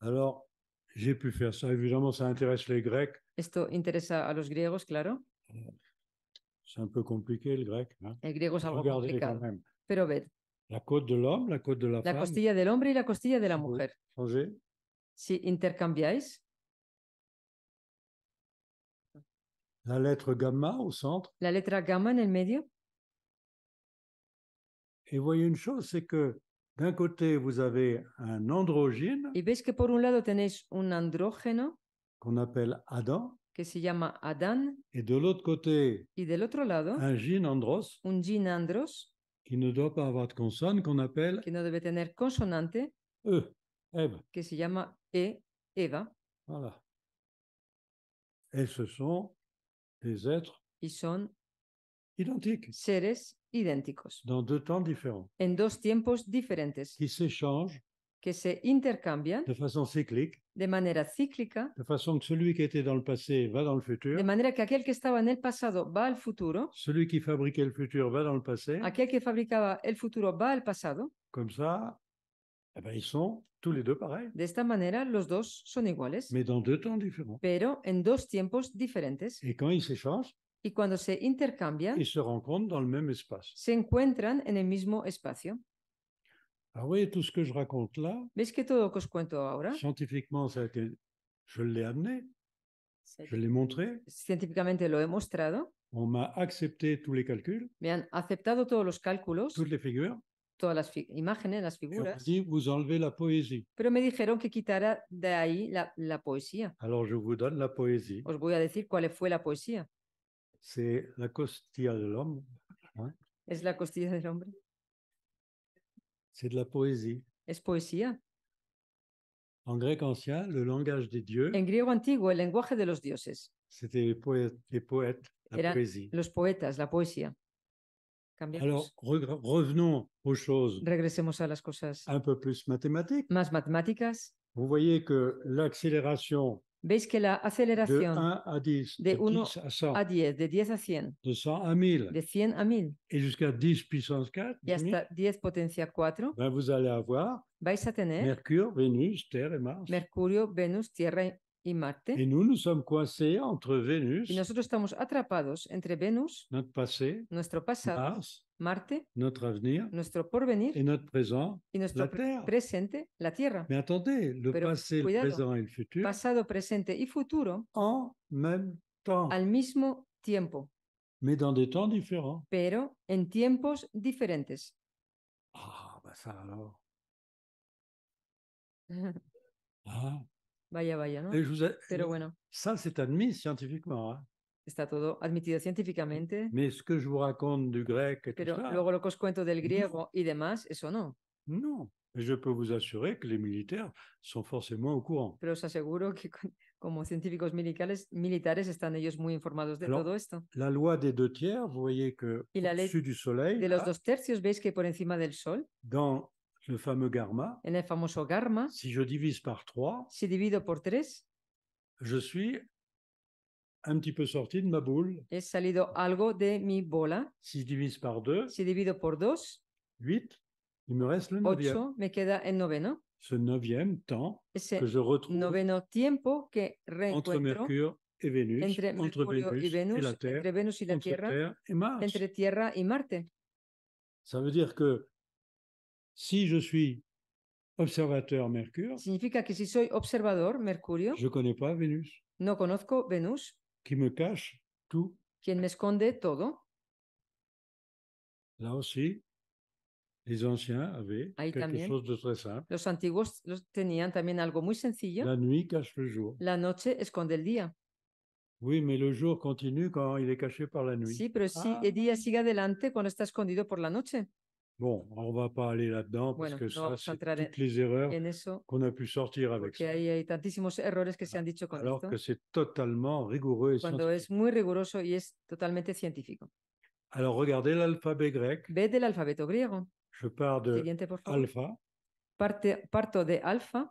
Alors, j'ai pu faire ça. Évidemment, ça intéresse les Grecs. Esto interesa a los griegos, claro. Euh, c'est un peu compliqué le grec. Hein? El griego es algo Regardez complicado. Quand même. Pero ved, la côte de l'homme, la côte de la, femme. La costilla del hombre y la costilla de la mujer. Changez. Si intercambiáis. La lettre gamma au centre. La lettre gamma en el medio. Et voyez une chose, c'est que d'un côté, vous avez un androgyne. Y veis que por un lado tenéis un andrógeno. Qu'on appelle Adam que se llama Adán. Et de l'autre côté, y del otro lado, un ginandros, un ginandros, qui ne doit pas avoir de consonne, qu'on appelle que no debe tener consonante, E, Eve. que se llama E, Eva. Voilà. Et ce sont des êtres Ils son identiques. Seres idénticos. Dans deux temps différents. En dos tiempos diferentes. Qui s'échangent. Que se intercambian. De façon cyclique. de manera cíclica, de façon que celui qui était dans le passé va dans le futur, de manera que aquel que estaba en el pasado va al futuro, celui qui fabriquait le futur va dans le passé, aquel que fabricaba el futuro va al pasado, comme ça, eh ben, ils sont tous les deux pareils. De esta manera, los dos son iguales, mais dans deux temps différents. pero en dos tiempos diferentes. Et quand ils s'échangent, Y cuando se intercambian, ils se rencontrent dans le même espace. se encuentran en el mismo espacio. Ah oui, tout ce que je raconte là. que todo que os cuento ahora? Scientifiquement, ça a été, je l'ai amené. Je l'ai montré. Scientifiquement, lo he mostrado. On m'a accepté tous les calculs. Me han aceptado todos los cálculos. Toutes les figures. Todas las fi imágenes, las figuras. Et on me dit, vous enlevez la poésie. Pero me dijeron que quitara de ahí la, la poesía. Alors je vous donne la poésie. Os voy a decir cuál fue la poesía. C'est la costilla de l'homme. Hein? Es la costilla del hombre. C'est de la poésie. Es poesía. En grec ancien, le langage des dieux. En griego antiguo, el lenguaje de los dioses. C'était les poètes, les poètes la Eran poésie. Los poetas, la poesía. Cambiamos. Alors, revenons aux choses. Regresemos a las cosas. Un peu plus mathématiques. Más matemáticas. Vous voyez que l'accélération Veis que la aceleración de 1 a 10, de, de 1 10 a 100, a 10, de 10 a 100, de 100 a 1000, de 100 a 1000, y jusqu'à 10 puissance 4, y hasta 10 potencia 4, ben vous allez avoir vais a tener Mercurio, Venus, Terre et Mars. Mercurio, Venus, Tierra y Marte. Et nous, nous sommes coincés entre Vénus. Y nosotros estamos atrapados entre Venus, notre passé, nuestro pasado, Mars, Marte, notre avenir, nuestro porvenir, et notre présent, y nuestro la Terre. presente, la Tierra. Mais attendez, le passé, le présent et le futur. Pasado, presente y futuro. En même temps. Al mismo tiempo. Mais dans des temps différents. Pero en tiempos diferentes. Ah, oh, ah. Vaya, vaya, ¿no? Eh, José, Pero bueno. Ça, c'est admis scientifiquement. Hein. Está todo admitido científicamente. Mais ce que je vous raconte du grec et tout ça, luego lo que os cuento del griego y demás, eso no. Non. Je peux vous assurer que les militaires sont forcément au courant. Pero os aseguro que como científicos militares, militares están ellos muy informados de Alors, todo esto. La loi des deux tiers, vous voyez que au-dessus du soleil, de los dos tercios, veis que por encima del sol, dans le fameux Garma, en el famoso Garma, si je divise par 3, si divido por 3, je suis un petit peu sorti de ma boule. He salido algo de mi bola. Si je divise par 2, si divido por 2, 8, il me reste le 9e. me queda el noveno. Ce neuvième temps Ese que je retrouve tiempo que entre Mercure et Vénus, entre, entre Vénus, y Venus, et la Terre, entre Vénus y la entre Tierra, Terre et Mars. Entre Tierra y Marte. Ça veut dire que si je suis observateur Mercure, je que si soy observador Mercurio, connais pas Vénus, no conozco Venus, qui me cache tout, Qui me esconde todo. Là aussi, les anciens avaient quelque chose de très simple. Los antiguos tenían también algo muy sencillo. La nuit cache le jour. La noche esconde el día. Oui, mais le jour continue quand il est caché par la nuit. Sí, pero si ah. el día sigue adelante cuando está escondido por la noche. Bon, on va pas aller là-dedans parce bueno, que ça, c'est toutes les erreurs qu'on a pu sortir avec ça. Hay, hay tantísimos errores que se ah, han dicho con Alors esto, que c'est totalement rigoureux et cuando es muy riguroso y es totalmente científico. Alors regardez l'alphabet grec. griego. Je pars de por alpha. Parte, parto de alpha.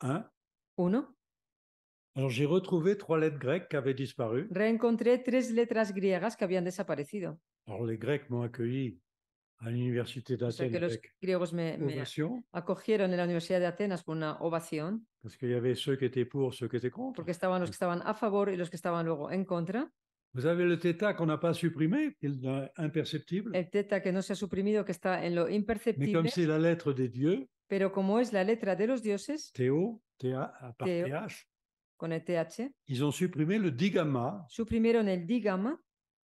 Un. 1. Alors j'ai retrouvé trois lettres grecques qui avaient disparu. Reencontré tres letras griegas que habían desaparecido. Alors les Grecs m'ont accueilli à l'université d'Athènes. O sea, avec une ovation, me acogieron Parce qu'il y avait ceux qui étaient pour, ceux qui étaient contre. y avait ceux qui étaient à favor et ceux qui étaient luego en contre. Vous avez le theta qu'on n'a pas supprimé, il est imperceptible. Le theta que no se ha suprimido, que está en lo imperceptible. Mais comme c'est la lettre des dieux. Pero como es la letra de los dioses. Théo, th. Con el th. Ils ont supprimé le digamma. Suprimieron el digamma.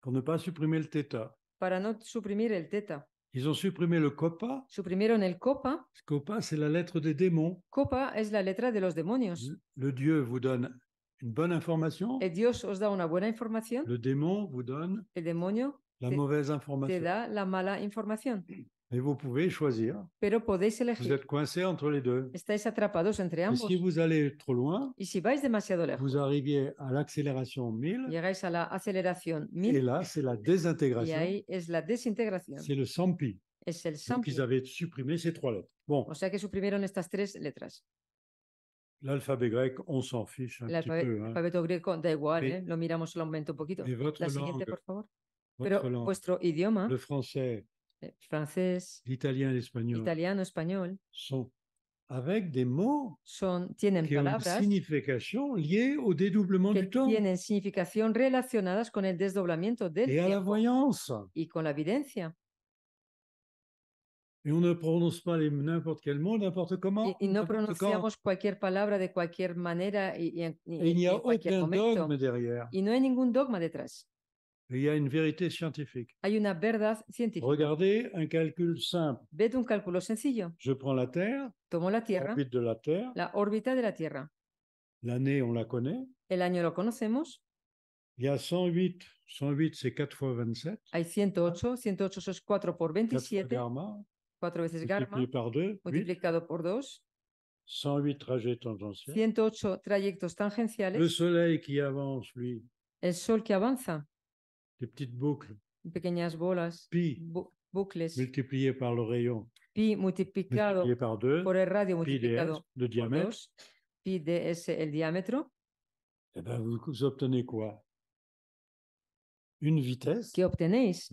Pour ne pas supprimer le theta. Para no suprimir el theta. Ils ont supprimé le copa. Suprimieron el copa. Copa, c'est la lettre des démons. Copa es la letra de los demonios. Le Dieu vous donne une bonne information. El Dios os da una buena información. Le démon vous donne. El demonio. La mauvaise information. Te da la mala información. Mais vous pouvez choisir. Pero podéis elegir. Vous êtes coincé entre les deux. Estáis atrapados entre ambos. Et si vous allez trop loin, y si vais demasiado lejos, vous arrivez à l'accélération 1000. Llegáis a la aceleración 1000. Et là, c'est la désintégration. Y ahí es la desintegración. C'est le sampi. Es el sampi. Donc, ils avaient supprimé ces trois lettres. Bon. O sea que suprimieron estas tres letras. L'alphabet grec, on s'en fiche un petit peu. L'alphabet hein. grec, da igual, mais, eh, lo miramos solamente un poquito. La siguiente, por favor. Votre Pero langue, vuestro idioma, le français, euh, francés, l'italien et l'espagnol, italiano, espagnol, sont avec des mots son, tienen qui palabras ont une signification liée au dédoublement du temps tienen significación relacionadas con el desdoblamiento del et à la voyance Et con la evidencia. Et on ne prononce pas n'importe quel mot, n'importe comment. Et y no pronunciamos cualquier palabra de cualquier manera y, y en, y, et il n'y a aucun dogme derrière. Y no hay ningún dogma detrás. Il y a une vérité scientifique. Hay una verdad científica. Regardez un calcul simple. Ved un cálculo sencillo. Je prends la Terre. Tomo la Tierra. L'orbite de la Terre. La órbita de la Tierra. L'année, on la connaît. El año lo conocemos. Il y a 108. 108, c'est 4 fois 27. Hay 108. 108 es 4 por 27. 4 gamma. 4 veces gamma. Multiplié par 2. Multiplicado 8. por 2. 108 trajets tangentiels. 108 trayectos tangenciales. Le soleil qui avance, lui. El sol que avanza des petites boucles. Pi. Multiplié par le rayon. Pi Multiplié par deux, radio multiplicado. Pi de diamètre. ds, el diámetro. Eh ben, vous, obtenez quoi une vitesse que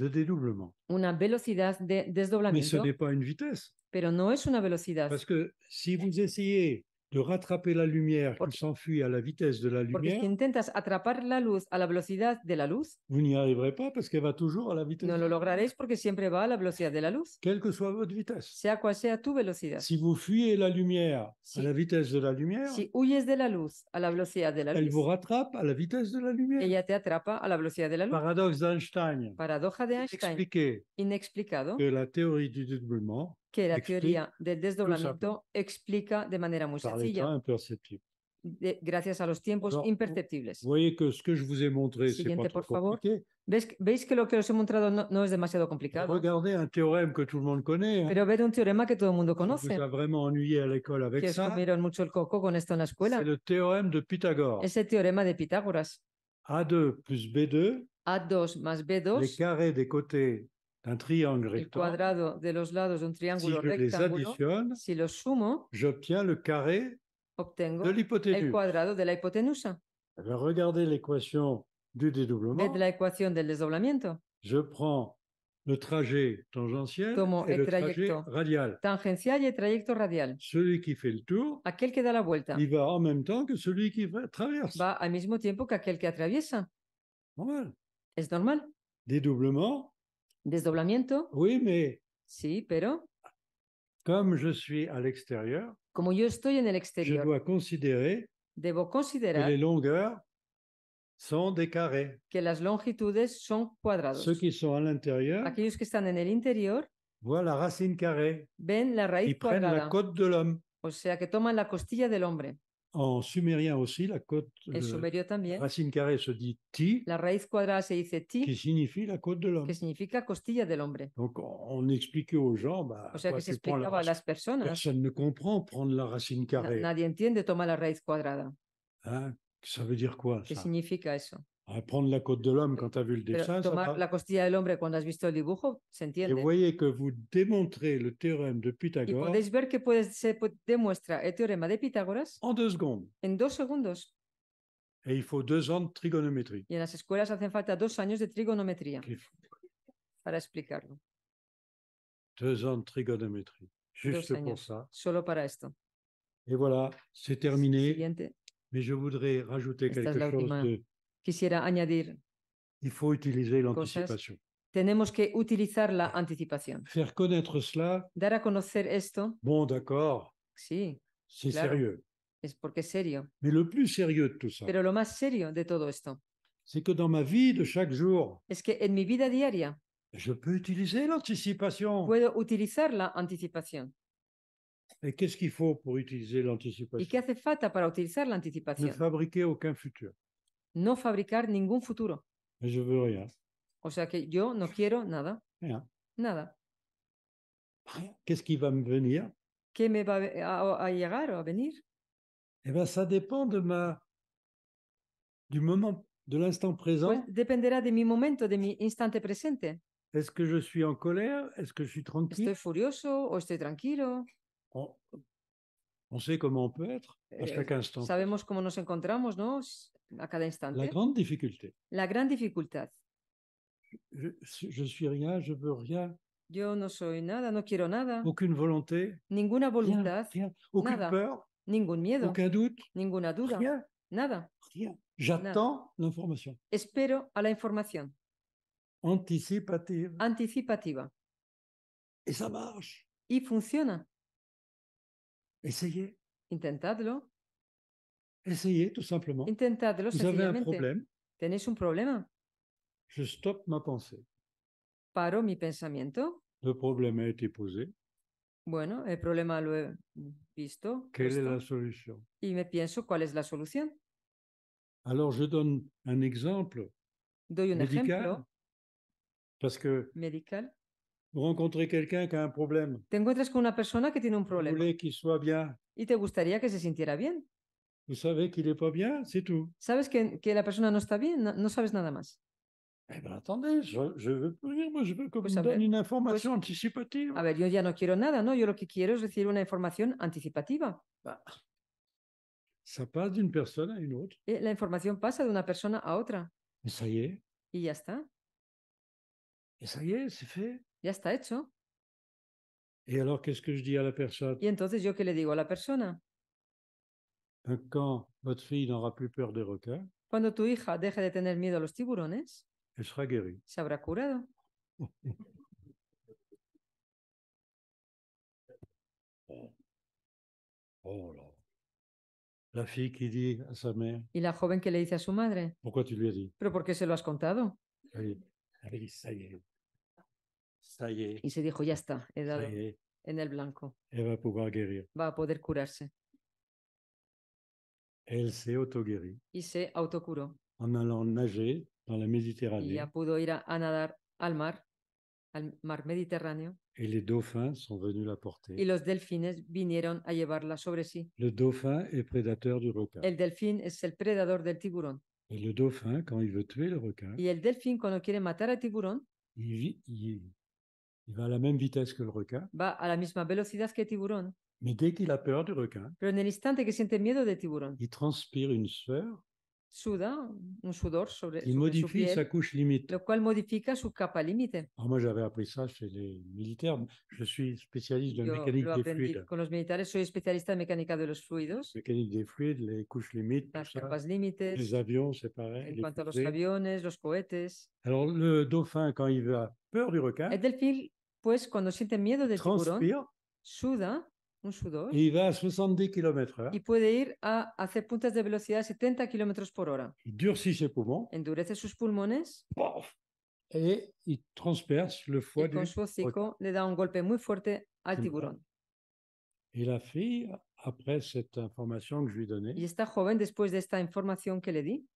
de dédoublement. de Mais ce n'est pas une vitesse. Parce que si vous essayez de rattraper la lumière qui s'enfuit à la vitesse de la lumière. si intentas atrapar la luz a la velocidad de la luz, Vous n'y arriverez pas parce qu'elle va toujours à la vitesse. no lo lograréis porque siempre va a la velocidad de la luz, Quelle que soit votre vitesse. sea cual sea tu velocidad. Si vous fuyez la lumière à la vitesse de la lumière, Si huyes de la luz a la velocidad de la elle vous rattrape à la vitesse de la lumière. ella te atrapa a la velocidad de la luz. Paradoxe d'Einstein. Paradoja de Einstein, Expliquer inexplicado, que la théorie du doublement que la teoría del desdoblamiento explica de manera muy par sencilla. De, gracias a los tiempos Alors, imperceptibles. Voyez que ce que je vous ai montré, c'est pas por favor. ¿Veis, ¿Veis, que lo que os he mostrado no, no, es demasiado complicado? Regardez un teorema que tout le monde connaît. Hein. Pero ved un teorema que todo el mundo conoce. a vraiment à l'école avec que ça. os comieron mucho el coco con esto en la escuela. C'est le teorema de Pythagore. Es el teorema de Pitágoras. A2 plus B2. A2 más B2. Les carrés des côtés d'un triangle rectangle, de los lados de un si je les additionne, si los sumo, j'obtiens le carré de l'hypoténuse. de la hipotenusa. Alors eh regardez l'équation du dédoublement. De la ecuación del desdoblamiento. Je prends le trajet tangentiel Tomo et le trajet radial. Tangencial et trayecto radial. Celui qui fait le tour, aquel que da la vuelta. il va en même temps que celui qui traverse. Va al mismo tiempo que aquel que atraviesa. Normal. Es normal. Dédoublement, Desdoblamiento. Oui, mais. Sí, pero. Comme je suis à l'extérieur. Como yo estoy en el exterior. Je dois considérer. Debo considerar. Que les longueurs sont des carrés. Que las longitudes son cuadrados. Ceux qui sont à l'intérieur. Aquellos que están en el interior. Voient la racine carrée. Ven la raíz cuadrada. prennent la côte de l'homme. O sea que toman la costilla del hombre. En sumérien aussi, la côte euh, racine carrée se dit ti. La raíz cuadrada se dice ti. Qui signifie la côte de l'homme. Que significa costilla del hombre. Donc on expliquait aux gens. Bah, o sea quoi, que se explicaba a las personas. Personne ne comprend prendre la racine carrée. nadie entiende tomar la raíz cuadrada. Hein? Ça veut dire quoi ça? Que significa eso à ah, prendre la côte de l'homme quand tu as vu le dessin. Tomar ça la costilla del hombre cuando has visto el dibujo, se entiende. Et vous voyez que vous démontrez le théorème de Pythagore. podéis ver que puede, se el teorema de Pitágoras. En deux secondes. En dos segundos. Et il faut deux ans de trigonométrie. Y en las escuelas hacen falta dos años de trigonometría. Para explicarlo. Deux ans de trigonométrie. Juste pour ça. Solo para esto. Et voilà, c'est terminé. Siguiente. Mais je voudrais rajouter Esta quelque chose de quisiera añadir. Il faut utiliser l'anticipation. Tenemos que utilizar la anticipación. Faire connaître cela. Dar a conocer esto. Bon, d'accord. Sí. C'est claro. sérieux. Es porque es serio. Mais le plus sérieux de tout ça. Pero lo más serio de todo esto. C'est que dans ma vie de chaque jour. Es que en mi vida diaria. Je peux utiliser l'anticipation. Puedo utilizar la anticipación. Et qu'est-ce qu'il faut pour utiliser l'anticipation? ¿Y qué hace falta para utilizar la anticipación? Ne fabriquer aucun futur. no fabricar ningún futuro. Je veux rien. O sea que yo no quiero nada. Nada. Qu'est-ce qui va me venir ¿Qué me va a, llegar o a venir? Eh bien, ça dépend de ma, du moment, de l'instant présent. Pues dependerá de mi momento, de mi instante presente. Est-ce que je suis en colère Est-ce que je suis tranquille Estoy furioso o estoy tranquilo. On, sait comment on peut être eh, chaque instant. Sabemos cómo nos encontramos, ¿no? à cada instant. La ¿eh? grande difficulté. La grande difficulté. Je, suis rien, je veux rien. Yo no soy nada, no quiero nada. Aucune volonté. Ninguna voluntad. Rien, rien. Aucune nada. peur. Ningún miedo. Aucun doute. Ninguna duda. Rien. Nada. Rien. J'attends l'information. Espero a la información. Anticipative. Anticipativa. Et ça marche. Y funciona. Essayez. Intentadlo. Essayez tout simplement. Intentadlo Vous avez un problème. Tenéis un problema. Je stoppe ma pensée. Paro mi pensamiento. Le problème a été posé. Bueno, el problema lo he visto. Quelle est la solution? Y me pienso cuál es la solución. Alors je donne un exemple. Doy un médical, ejemplo. Parce que médical. Vous rencontrez quelqu'un qui a un problème. Te encuentras con una persona que tiene un problema. Vous voulez qu'il soit bien. Y te gustaría que se sintiera bien. Vous savez qu'il est pas bien, c'est tout. Sabes que, que, la persona no está bien, no, no sabes nada más. Eh bien, attendez, je, je veux plus rien, moi je veux qu'on pues me donne une information pues, anticipativa. A ver, yo ya no quiero nada, ¿no? Yo lo que quiero es recibir una información anticipativa. Bah. Ça passe d'une personne à une autre. Eh, la información pasa de una persona a otra. Et ça y est. Y ya está. Et ça y est, c'est fait. Ya está hecho. Et alors, qu'est-ce que je dis à la personne? Y entonces, ¿yo qué le digo a la persona? Euh, quand votre fille n'aura plus peur des requins, Cuando tu hija deje de tener miedo a los tiburones, elle sera guérie. se habrá curado. Oh là. La fille qui dit à sa mère, Y la joven que le dice a su madre, pourquoi tu lui as dit ¿pero por qué se lo has contado? Elle dit, elle ah ça y est, ça y est, Y se dijo, ya está, he dado en el blanco. elle va pouvoir guérir. Va a poder curarse. Et elle s'est autoguérie. Y se autocuró. En allant nager dans la Méditerranée. Ya pudo ir a, nadar al mar, al mar Mediterráneo. Et les dauphins sont venus la porter. Y los delfines vinieron a llevarla sobre sí. Le dauphin est prédateur du requin. El delfín es el predador del tiburón. Et le dauphin, quand il veut tuer le requin, Y el delfín cuando quiere matar al tiburón, il, il va à la même vitesse que le requin. Va a la misma velocidad que tiburón. Mais dès qu'il a peur du requin, Pero en el instante que siente miedo del tiburón, il transpire une sueur. Suda un sudor sobre, Il sobre su modifie piel, sa couche limite. lo cual modifica su capa límite. Ah moi, j'avais appris ça chez les militaires. Je suis spécialiste de Yo mécanique lo des aprendí fluides. con los militares, soy especialista en mecánica de los fluidos, Mécanique des fluides, les couches limites, las capas límites, Les avions, c'est pareil. en cuanto a los aviones, los cohetes. Alors le dauphin, quand il va peur du requin. El delfín, pues, cuando siente miedo del tiburón, suda un sudor. Et va a 70 km/h. ¿eh? Y puede ir a hacer puntas de velocidad 70 km por hora. Il durcit ses poumons. Endurece sus pulmones. Pof et il transperce le foie y du con su hocico le da un golpe muy fuerte al tiburón. Et la fille, après cette information que je lui donnais, y esta joven, después de esta información que le di,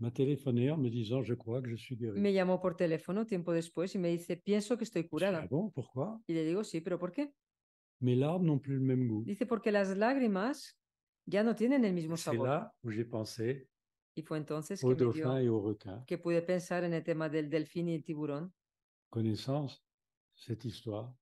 m'a téléphoné en me disant Je crois que je suis guéri. Me llamó por teléfono tiempo después y me dice Pienso que estoy curada. Ah bon, pourquoi Y le digo Sí, pero ¿por qué? Mes larmes n'ont plus le même goût. Dice Porque las lágrimas ya no tienen el mismo C'est sabor. là où j'ai pensé y fue entonces que, dio- et aux requins. que pude pensar en el tema del delfín y el tiburón, Connaissance, cette histoire.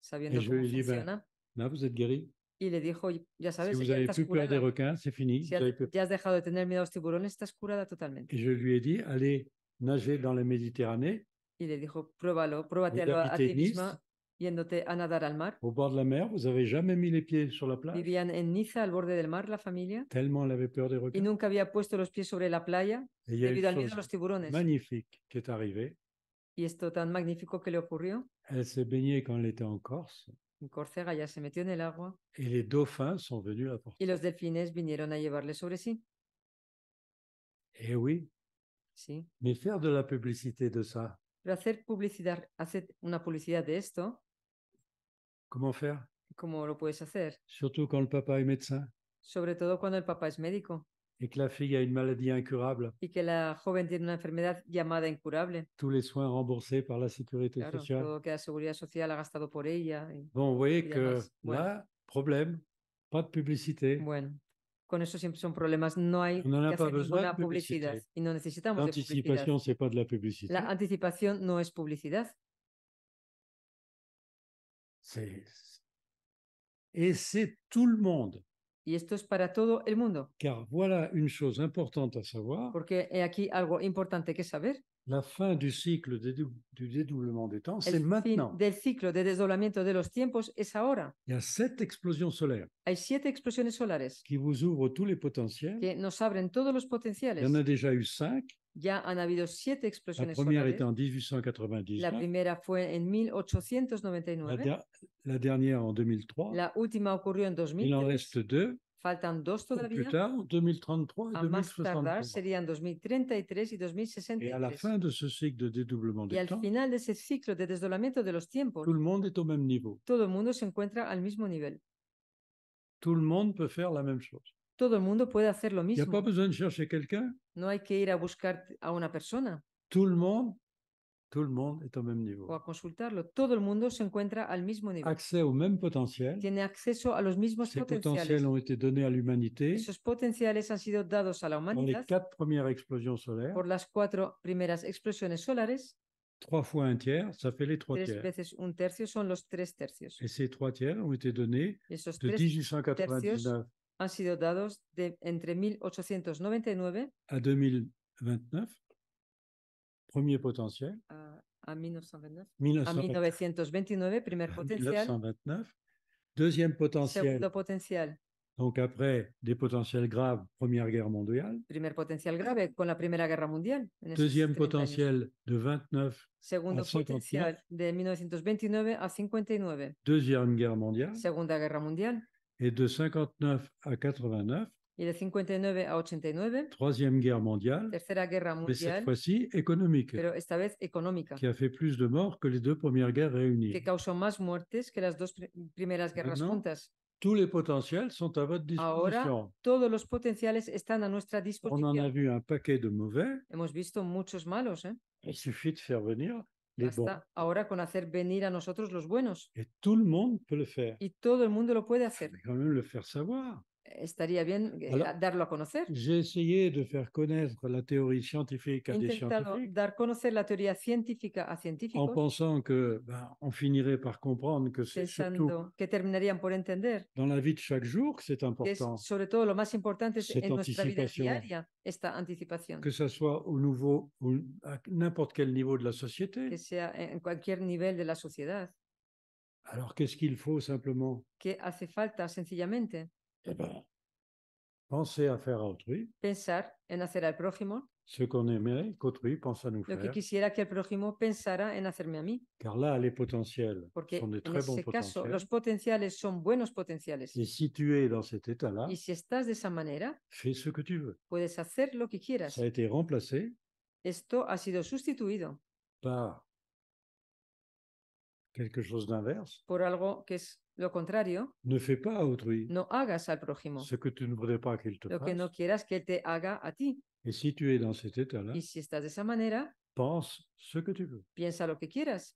sabiendo Et je cómo lui dis, ben- Là, vous êtes guéri y le dijo, ya sabes, si vous n'avez plus curada. peur des requins, c'est fini. Si has, ya has dejado de tener miedo a los tiburones, estás curada totalmente. Et je lui ai dit, allez nager dans la Méditerranée. Il le dijo, pruébalo, pruébatelo a, a ti nice, misma yéndote a nadar al mar. Au bord de la mer, vous avez jamais mis les pieds sur la plage. Vivían en Niza, al borde del mar, la familia. Tellement elle avait peur des requins. Y nunca había puesto los pies sobre la playa Et debido al miedo a los tiburones. Magnifique qui est arrivé. Y esto tan magnífico que le ocurrió. Elle s'est baignée quand elle était en Corse. En Córcega ya se metió en el agua. Et les dauphins sont venus la Y los delfines vinieron a llevarle sobre sí. Eh oui. Sí. Mais faire de la publicité de ça. Pero hacer publicidad, hacer una publicidad de esto. Comment hacer ¿Cómo lo puedes hacer? Surtout quand le papa est médecin. Sobre todo cuando el papá es médico. et que la fille a une maladie incurable, Et que la joven tiene una enfermedad llamada incurable. tous les soins remboursés par la sécurité sociale. sociale. todo que la seguridad social ha gastado por ella. Bon, vous voyez que là, problème, pas de publicité. bueno, con eso siempre son problemas. No hay No, no, que hacer pues, no publicidad. publicidad y no necesitamos c'est pas de la publicité. La anticipación no es publicidad. C'est- Et c'est tout le monde. Y esto es para todo el mundo. Car voilà une chose importante à savoir. Porque hay aquí algo importante que saber. La fin du cycle du dédoublement des temps, c'est maintenant. Del ciclo de desdoblamiento de los tiempos es ahora. Il y a sept explosions solaires. Hay siete explosiones solares. Qui vous ouvrent tous les potentiels. Que nos abren todos los potenciales. Il y en a déjà eu cinq. La première était en 1899. La en 1899. La, dernière en 2003. en 2003. Il en reste deux. Plus tard, 2033 et de ce cycle de dédoublement des temps, tout le monde est au même niveau. Tout le monde peut faire la même chose le monde faire le Il n'y a pas besoin de chercher quelqu'un. Tout le monde, tout le monde est au même niveau. a Todo se Accès au même potentiel. Ces potentiels ont été donnés à l'humanité Esos les quatre premières explosions solaires, trois fois un tiers, ça fait les trois tiers. Et ces trois tiers ont été donnés de 1899 han sido dados de entre 1899 à 2029, premier potentiel. À, 1929. 1929, premier potentiel. 1929, deuxième potentiel. potentiel. Donc après, des potentiels graves, Première Guerre mondiale. Premier potentiel grave con la première guerre mondiale Deuxième potentiel de 29 Segundo potentiel de 1929 à 59. Deuxième Guerre mondiale. Segunda guerre mondiale. Et de 59 à 89, y de 59 a 89, Troisième Guerre mondiale, Tercera Guerra mais cette Mundial, fois-ci économique, pero esta vez económica, qui a fait plus de morts que les deux premières guerres réunies. que causó más muertes que las dos primeras guerras juntas. Tous les potentiels sont à votre disposition. Ahora todos los potenciales están a nuestra disposición. On en a vu un paquet de mauvais, Hemos visto muchos malos, ¿eh? il suffit de faire venir ahora con hacer venir a nosotros los buenos. Y todo el mundo lo puede hacer. estaría bien eh, J'ai essayé de faire connaître la théorie scientifique à des scientifiques. dar conocer la teoría En pensant que ben, on finirait par comprendre que c'est surtout que terminarían par entender. Dans la vie de chaque jour, c'est important. Es, sobre todo lo más importante es en nuestra Que ce soit au nouveau ou à n'importe quel niveau de la société. Que sea en cualquier niveau de la société. Alors qu'est-ce qu'il faut simplement? Que hace falta sencillamente? eh ben. penser à faire à autrui pensar en hacer al prójimo ce qu'on aimerait qu'autrui pense à nous faire. lo que quisiera que el prójimo pensara en hacerme a mí. car là, les potentiels Porque sont de très bons ese caso los potenciales son buenos potenciales. Et si tu es dans cet état-là, Y si estás de esa manera, fais ce que tu veux. puedes hacer lo que quieras. Ça a été remplacé Esto ha sido sustituido par quelque chose d'inverse, por algo que es Lo contrario, ne fais pas à autrui no hagas al prójimo ce que tu ne voudrais pas qu'il te lo que no quieras que te haga a ti. Et si tu es dans cet état-là, si estás de esa manera, pense ce que tu veux. piensa lo que quieras.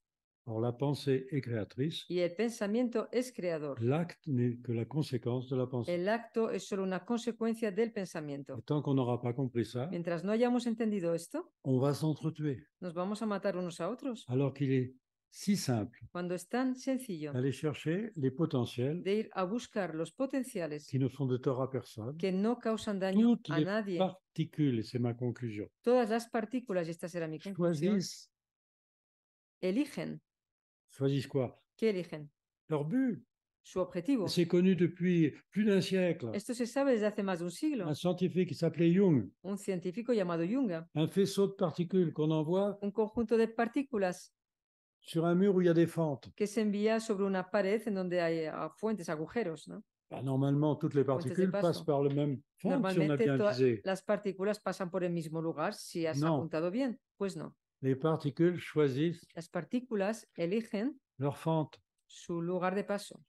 Or, la pensée est créatrice, y el pensamiento es creador. l'acte n'est que la conséquence de la pensée. El acto es solo una consecuencia del pensamiento. Et tant qu'on n'aura pas compris ça, Mientras no hayamos entendido esto, on va s'entretuer, nos vamos a matar unos a otros, alors qu'il est si simple. Cuando es tan sencillo. Aller chercher les potentiels. De ir a buscar los potenciales. Qui ne font de tort à personne. Que no causan daño Toutes a les particules, c'est ma conclusion. Todas las partículas, y esta será mi conclusión. Choisissent. Eligen. Choisissent quoi? Que eligen? Leur but. Su objetivo. C'est connu depuis plus d'un siècle. Esto se sabe desde hace más de un siglo. Un scientifique qui s'appelait Jung. Un científico llamado Jung. Un faisceau de particules qu'on envoie. Un conjunto de partículas sur un mur où il y a des fentes. Que se envía sobre una pared en donde hay ah, fuentes, agujeros, ¿no? Bah, normalement, toutes les particules passent par le même fond, si on a bien visé. Las partículas pasan por el mismo lugar, si has non. apuntado bien. Pues no. Les particules choisissent. Las partículas eligen. Leur fente. Su lugar de paso.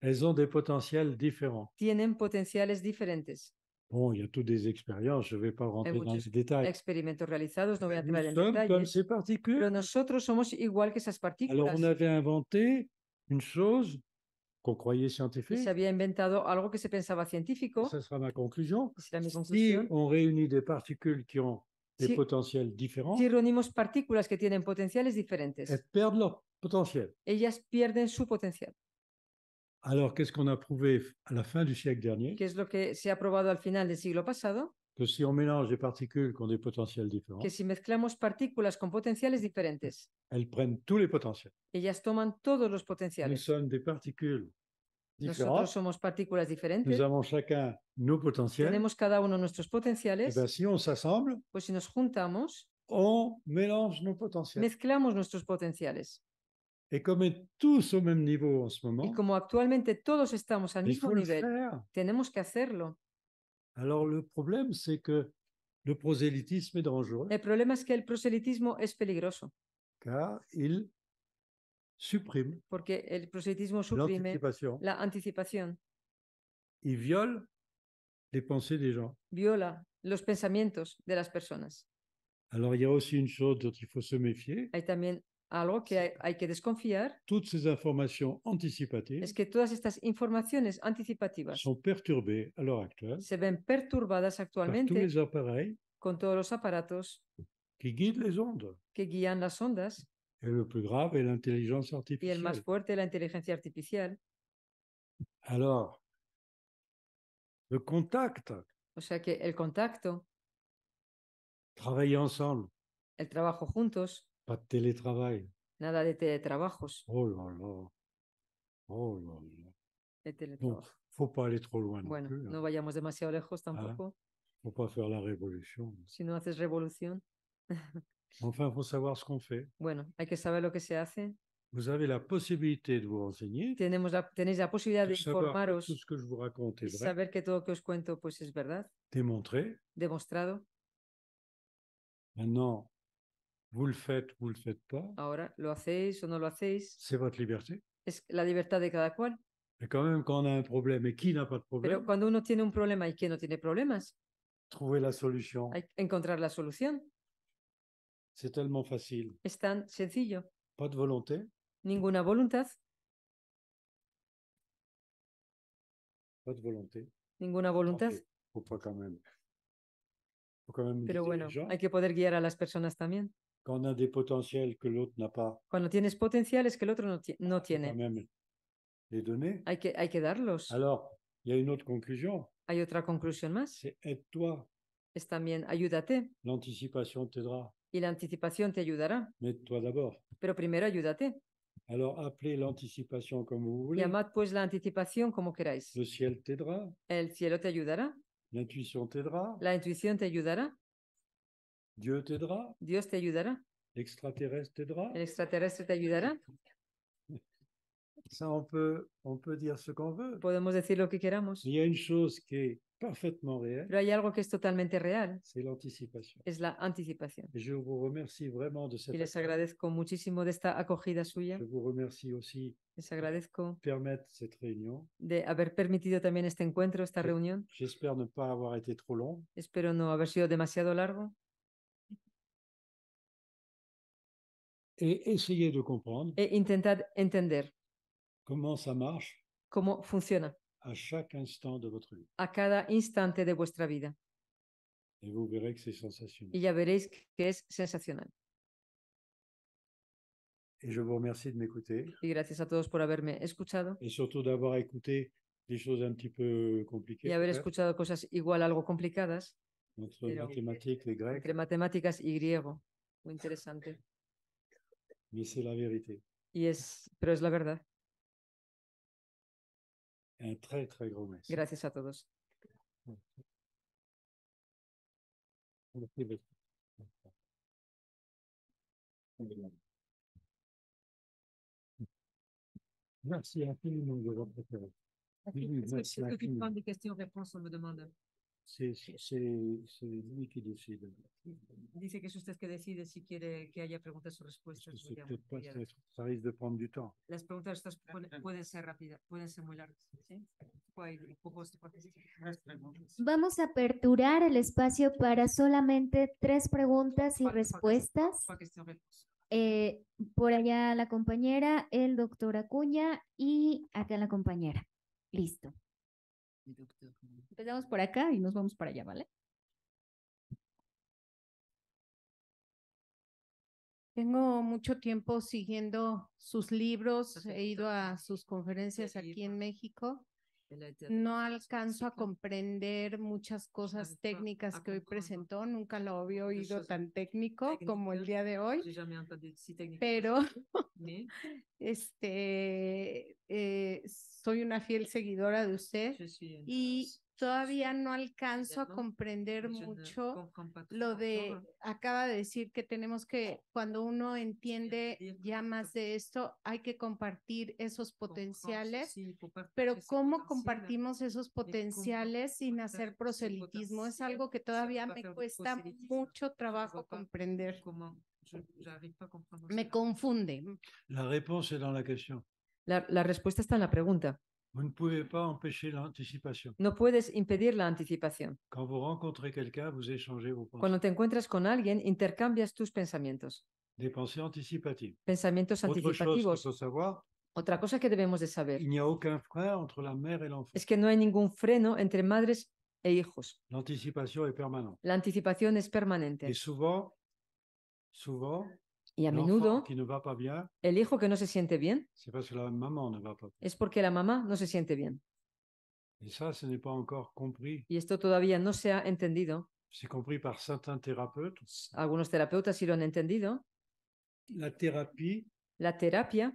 Elles ont des potentiels différents. Tienen potenciales diferentes. Bon, il y a toutes des expériences, je ne vais pas rentrer dans les détails. Experimentos realizados, no voy a detalles. comme ces particules. Pero nosotros somos igual que esas partículas. Alors, on avait inventé une chose qu'on croyait scientifique. Se había inventado algo que se pensaba científico. Ça sera ma conclusion. Si on réunit des particules qui ont des si, potentiels différents. Si reunimos partículas que tienen potenciales diferentes. Elles perdent leur potentiel. Ellas pierden su potencial. Alors, qu'est-ce qu'on a prouvé à la fin du siècle dernier Qu'est-ce que se ha probado al final del siglo pasado? Que si on mélange des particules qui ont des potentiels différents, Que si mezclamos partículas con potenciales diferentes, elles prennent tous les potentiels. ellas toman todos los Nous potenciales. sommes des particules Nosotros différentes. somos partículas Nous diferentes. avons chacun nos potentiels. Tenemos cada uno nuestros Et eh potenciales. ben, si on s'assemble, Pues si nos juntamos, on mélange nos potentiels. mezclamos nuestros potenciales. Et comme tous au même niveau en ce moment, y como actualmente todos estamos al mismo nivel, tenemos que faire. Alors le problème, c'est que le prosélytisme est dangereux. El problema es que el prosélytisme es peligroso. Car il supprime. Porque el proselitismo suprime la anticipación. Il viole les pensées des gens. Viola los pensamientos de las personas. Alors il y a aussi une chose dont il faut se méfier. también algo que hay, hay, que desconfiar Toutes ces informations anticipatives es que todas estas informaciones anticipativas sont perturbées à actuelle se ven perturbadas actualmente par tous les con todos los aparatos Que guident les ondes. que guían las ondas Et le plus grave est l'intelligence y el más fuerte la inteligencia artificial. Alors, le contact, O sea que el contacto, travailler ensemble, el trabajo juntos, Pas de télétravail. Nada de teletrabajos. Oh là là. Oh là là. De télétrabajo. faut pas aller trop loin. Bueno, no, plus, no vayamos demasiado lejos tampoco. Hein? Faut pas faire la révolution. Si no haces revolución. enfin, faut savoir ce qu'on fait. Bueno, hay que saber lo que se hace. Vous avez la possibilité de vous renseigner. Tenemos la, tenéis la posibilidad de, de informaros. Tout ce que je vous raconte est vrai. Saber que todo lo que os cuento pues es verdad. Démontré. Demostrado. Maintenant, Vous le faites, vous le faites pas. Ahora, ¿lo hacéis o no lo hacéis? C'est votre liberté. Es la libertad de cada cual. Mais quand même, quand on a un problème et qui n'a pas de problème, Pero cuando uno tiene un problema y quien no tiene problemas, trouver la solution, hay encontrar la solución. c'est tellement facile. Es tan sencillo. Pas de volonté, Ninguna voluntad, pas de volonté. ninguna voluntad. Faut pas quand même. Faut quand même Pero bueno, hay que poder guiar a las personas también. Quand on a des potentiels que l'autre n'a pas. Cuando tienes potenciales que el otro no, no tiene. Quand même les donner. Hay que, hay que darlos. Alors, il y a une autre conclusion. Hay otra conclusión más. C'est aide-toi. Es también ayúdate. L'anticipation t'aidera. Y la anticipación te ayudará. Mais toi d'abord. Pero primero ayúdate. Alors appelez l'anticipation comme vous voulez. Llamad pues la anticipación como queráis. Le ciel t'aidera. El cielo te ayudará. L'intuition t'aidera. La intuición te ayudará. Dieu t'aidera. Dios te ayudará. L'extraterrestre t'aidera. El extraterrestre te ayudará. Ça, on peut, on peut dire ce qu'on veut. Podemos decir lo que queramos. Il y a une chose qui est parfaitement réelle. Pero hay algo que es totalmente real. C'est l'anticipation. Es la anticipación. Et je vous remercie vraiment de cette. Y les agradezco muchísimo de esta acogida suya. Je vous remercie aussi. Les agradezco. Permettre cette réunion. De haber permitido también este encuentro, esta reunión. J'espère ne pas avoir été trop long. Espero no haber sido demasiado largo. et essayer de comprendre. Et intentar entender. Comment ça marche. comment funciona. À chaque instant de votre vie. A cada instante de vuestra vida. Et vous verrez que c'est sensationnel. Y ya veréis que es sensacional. Et je vous remercie de m'écouter. Y gracias a todos por haberme escuchado. Et surtout d'avoir écouté des choses un petit peu compliquées. Y haber escuchado cosas igual algo complicadas. Entre pero, matemáticas y grec. Entre matemáticas y griego. Muy interesante. Mais c'est la vérité. Yes, pero es la verdad. Un très, très gros merci. Merci à tous. Merci. Merci infiniment de votre présence. Est-ce que, est des questions-réponses, on me demande Eh, dice que es usted que decide si quiere que haya preguntas o respuestas. de prendre Las preguntas pueden, ser rápidas, pueden ser muy largas. Vamos a aperturar el espacio para solamente tres preguntas y respuestas. Eh, por allá la compañera, el doctor Acuña y acá la compañera. Listo. Empezamos por acá y nos vamos para allá, ¿vale? Tengo mucho tiempo siguiendo sus libros, he ido a sus conferencias aquí en México no alcanzo a comprender muchas cosas técnicas que hoy presentó, nunca lo había oído tan técnico como el día de hoy, pero este, eh, soy una fiel seguidora de usted y todavía no alcanzo a comprender mucho lo de, acaba de decir que tenemos que, cuando uno entiende ya más de esto, hay que compartir esos potenciales, pero ¿cómo compartimos esos potenciales sin hacer proselitismo? Es algo que todavía me cuesta mucho trabajo comprender. Me confunde. La respuesta está en la pregunta. Vous ne pouvez pas empêcher l'anticipation. No puedes impedir la anticipación. Quand vous rencontrez quelqu'un, vous échangez vos pensées. Cuando te encuentras con alguien, intercambias tus pensamientos. Des pensées anticipatives. Pensamientos Autre anticipativos. Chose qu'il savoir, Otra cosa que debemos de saber il n'y a aucun frein entre la mère et l'enfant. es que no hay ningún freno entre madres e hijos. L'anticipation est permanente. La anticipación es permanente. Et souvent, souvent, y a menudo, el hijo que no se siente bien es porque la mamá no se siente bien. Y esto todavía no se ha entendido. Algunos terapeutas sí lo han entendido. La terapia, la terapia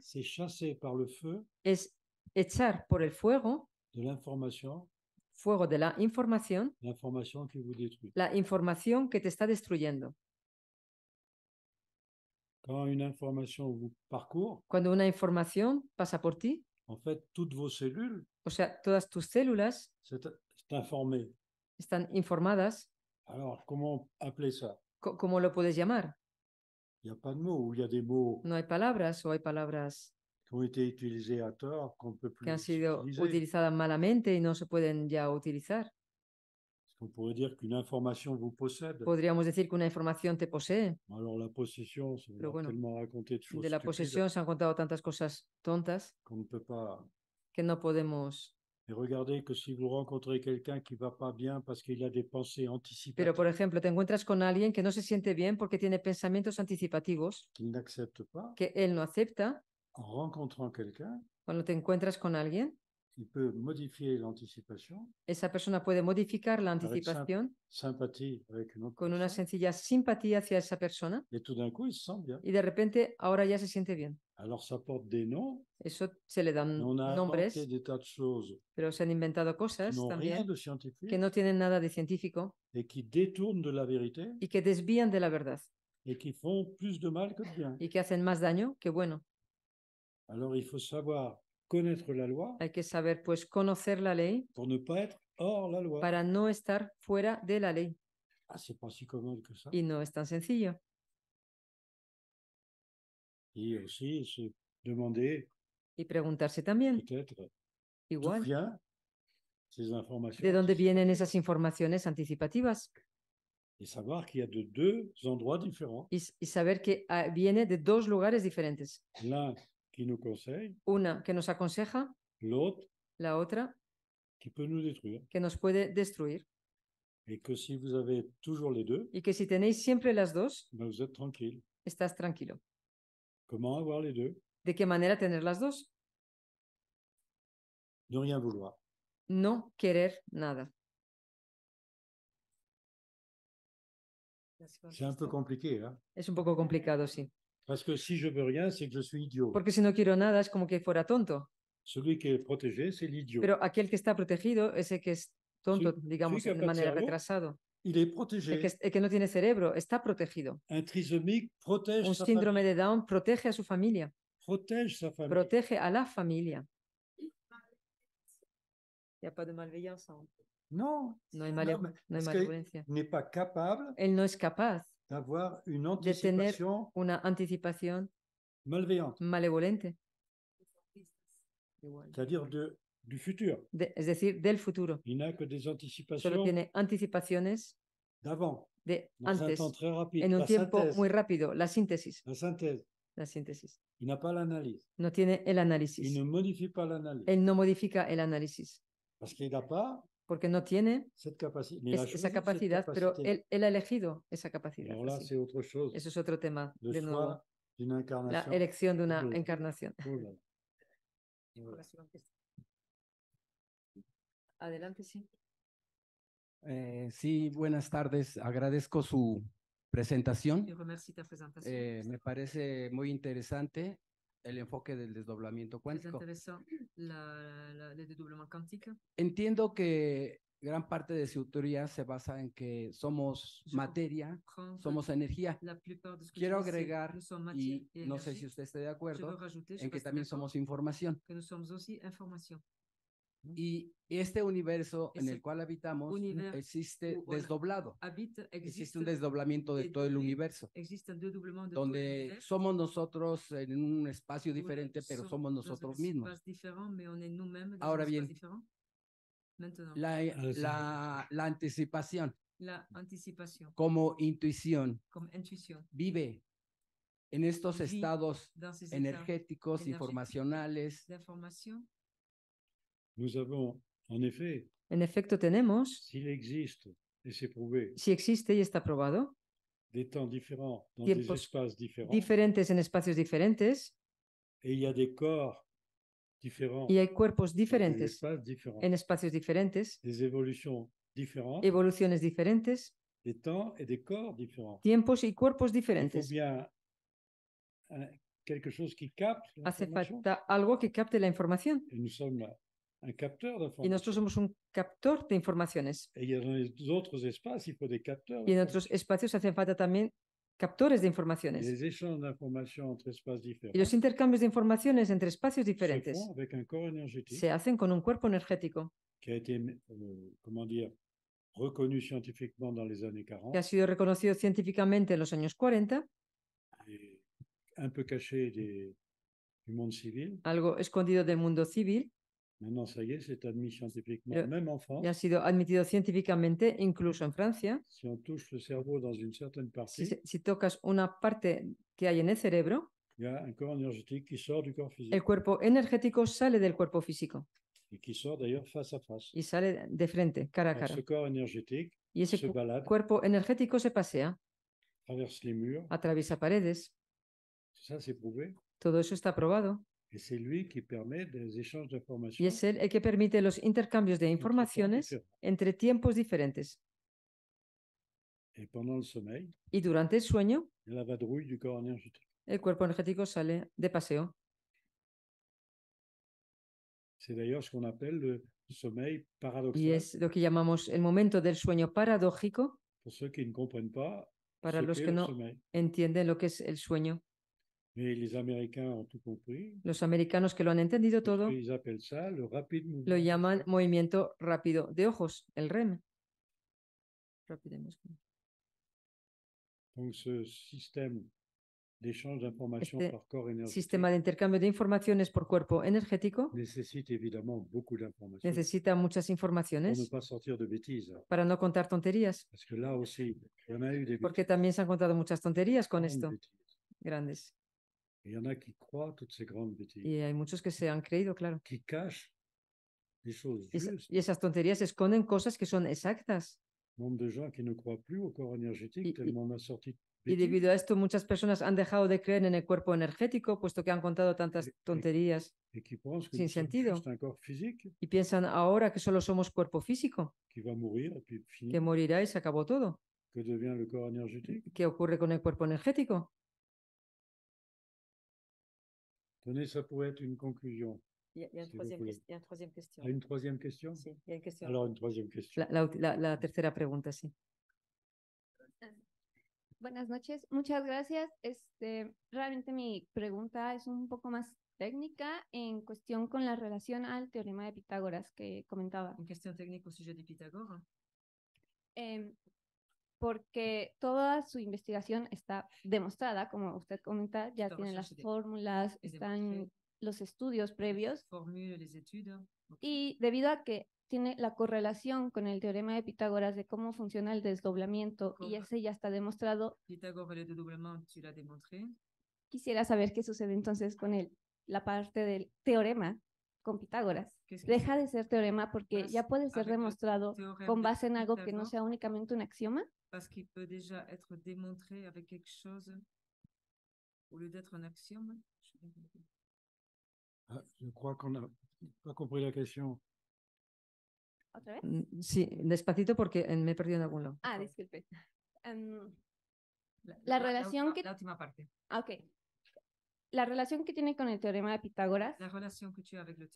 es echar por el fuego de la información la información, la información que te está destruyendo. Quand une information vous parcourt, Quand una información pasa por ti, en fait, toutes vos cellules, o sea, todas tus células, c'est informé. están informadas. Alors, comment appeler ça Co- ¿Cómo lo puedes llamar? Il n'y a pas de mots, ou il y a des mots No hay palabras o hay palabras qui ont été utilisés à tort, qu'on ne peut plus que han sido utilizadas malamente y no se pueden ya utilizar. Podríamos decir que una información te posee. la Pero bueno, de la posesión se han contado tantas cosas tontas que no podemos que va bien Pero por ejemplo, te encuentras con alguien que no se siente bien porque tiene pensamientos anticipativos. Que él no acepta. Cuando te encuentras con alguien. il peut modifier l'anticipation. Esa persona puede modificar la anticipación. Sympathie avec une autre con una sencilla simpatía hacia esa persona. Et tout d'un coup, il se sent bien. Et de repente, ahora ya se siente bien. Alors ça porte des noms. Eso se le dan on a nombres. des tas de choses. Pero se han inventado cosas también. de Que no tienen nada de científico. Et qui détournent de la vérité. Y que desvían de la verdad. Et qui font plus de mal que de bien. Y que hacen más daño que bueno. Alors il faut savoir connaître la loi. Hay que saber pues conocer la ley Pour ne pas être hors la loi. para no estar fuera de la ley. Ah, c'est pas si commode que ça. Y no es tan sencillo. Et aussi se demander Y preguntarse también, peut-être igual, vient ces informations. ¿de dónde vienen esas informaciones anticipativas? Et savoir qu'il y a de deux endroits différents. Y, y saber que ah, viene de dos lugares diferentes. L'un qui nous conseille. Una que nos aconseja. L'autre. La otra. Qui peut nous détruire. Que nos puede destruir. Et que si vous avez toujours les deux. Y que si tenéis siempre las dos. Ben vous êtes tranquille. Estás tranquilo. Comment avoir les deux? ¿De qué manera tener las dos? Ne rien vouloir. No querer nada. C'est un peu compliqué, hein? Es un poco complicado, sí. Parce que si je veux rien, c'est que je suis idiot. Porque si no quiero nada es como que fuera tonto. Celui qui est protégé, c'est l'idiot. Pero aquel que está protegido es el que es tonto, Celui- digamos, celui de manera pensado- retrasado. Il est El protégé. que, el que no tiene cerebro está protegido. Un trisomique protège Un sa, famille, síndrome de Down protege a su familia, protège sa famille. protege a la familia. Ya pa de malveillance, No, No hay, male- no, no hay parce que pas capable Él no es capaz d'avoir une anticipation, una anticipation malveillante, malévolente, c'est-à-dire de du futur. De, es decir, del futuro. Il n'a que des anticipations. Solo tiene anticipaciones d'avant. De antes. Un temps très rapide, en un tiempo synthèse. muy rápido. La síntesis. La synthèse. La síntesis. Il n'a pas l'analyse. No tiene el análisis. Il ne modifie pas l'analyse. Él no modifica el análisis. Parce qu'il n'a pas porque no tiene esa capacidad, pero él, ha elegido esa capacidad. Eso es otro tema, de nuevo. La elección de una encarnación. Adelante, sí. Eh, sí, buenas tardes. Agradezco su presentación. Eh, me parece muy interesante el enfoque del desdoblamiento cuántico. Entiendo que gran parte de su teoría se basa en que somos materia, somos energía. Quiero agregar, y no sé si usted esté de acuerdo, en que también somos información. Y este universo en el cual habitamos existe desdoblado. existe un desdoblamiento de todo el universo. donde somos nosotros en un espacio diferente, pero somos nosotros mismos. Ahora bien, la, la, la anticipación. Como intuición. Vive en estos estados energéticos, informacionales, Nous avons, en effet, en efecto tenemos, s'il existe, et c'est prouvé, si existe y está probado, des temps différents, dans des espaces différents, diferentes en espacios diferentes, et il y a des corps différents, y hay cuerpos diferentes, espaces différents, en espacios diferentes, des évolutions différentes, evoluciones diferentes, des temps et des corps différents, tiempos y cuerpos diferentes. Il faut bien euh, quelque chose qui capte Hace falta algo que capte la información. Y nous sommes y nosotros somos un captor de informaciones. y en otros espacios hacen falta también captores de informaciones. Y los intercambios de informaciones entre espacios diferentes. Se, hacen con un cuerpo energético. Euh, que ha sido reconocido científicamente en los años 40. Algo escondido del mundo civil. Maintenant, ça y est, c'est admis scientifiquement, Le, même en France. Ya ha sido admitido científicamente, incluso en Francia. Si on touche le cerveau dans une certaine partie, si, si tocas una parte que hay en el cerebro, il y a un corps énergétique qui sort du corps physique. El cuerpo energético sale del cuerpo físico. Et qui sort d'ailleurs face à face. Y sale de frente, cara a cara. Alors, ce corps énergétique y ese se cu balade, cuerpo energético se pasea. Traverse les murs. Atraviesa paredes. Ça, c'est prouvé. Todo eso está probado. Y es él el que permite los intercambios de informaciones entre tiempos diferentes. y durante el sueño, el cuerpo energético sale de paseo. Y es lo que llamamos el momento del sueño paradójico. para los que no entienden lo que es el sueño. Eh, Los americanos que lo han entendido todo lo llaman movimiento rápido de ojos, el REM. Este sistema de intercambio de informaciones por cuerpo energético necesita muchas informaciones para no contar tonterías. Porque también se han contado muchas tonterías con esto. Grandes y hay muchos que se han creído, claro. y esas tonterías esconden cosas que son exactas. Y debido a esto muchas personas han dejado de creer en el cuerpo energético, puesto que han contado tantas e, e, tonterías e Sin sentido. y piensan ahora que solo somos cuerpo físico, que morirá y se acabó todo. Mm, ¿Qué ocurre con el cuerpo energético? Tenez, ça pourrait être une conclusion. Il y a, il y a une, si troisième, que, il y a une troisième question. Ah, une troisième question Sí, il y a une question. Alors, une troisième question. La, la, la, la tercera pregunta, sí. Buenas noches, muchas gracias. Este, realmente mi pregunta es un poco más técnica en cuestión con la relación al teorema de Pitágoras que comentaba. ¿En cuestión técnica o sujet de Pitágoras? Eh, em, porque toda su investigación está demostrada, como usted comenta, ya tiene las fórmulas, están los estudios previos. Y debido a que tiene la correlación con el teorema de Pitágoras de cómo funciona el desdoblamiento y ese ya está demostrado. Quisiera saber qué sucede entonces con el, la parte del teorema con Pitágoras. Deja de ser teorema porque pues, ya puede ser demostrado con base en algo que no sea únicamente un axioma. Porque qu'il peut déjà être démontré avec quelque chose au lieu un axioma? Ah, je crois qu'on n'a pas compris la cuestión ¿Otra vez? Mm, sí, despacito porque me he perdido en algún lado. Ah, disculpe. Um, la, relación que... La última parte. Ah, ok la relación que tiene con el teorema de Pitágoras. La que de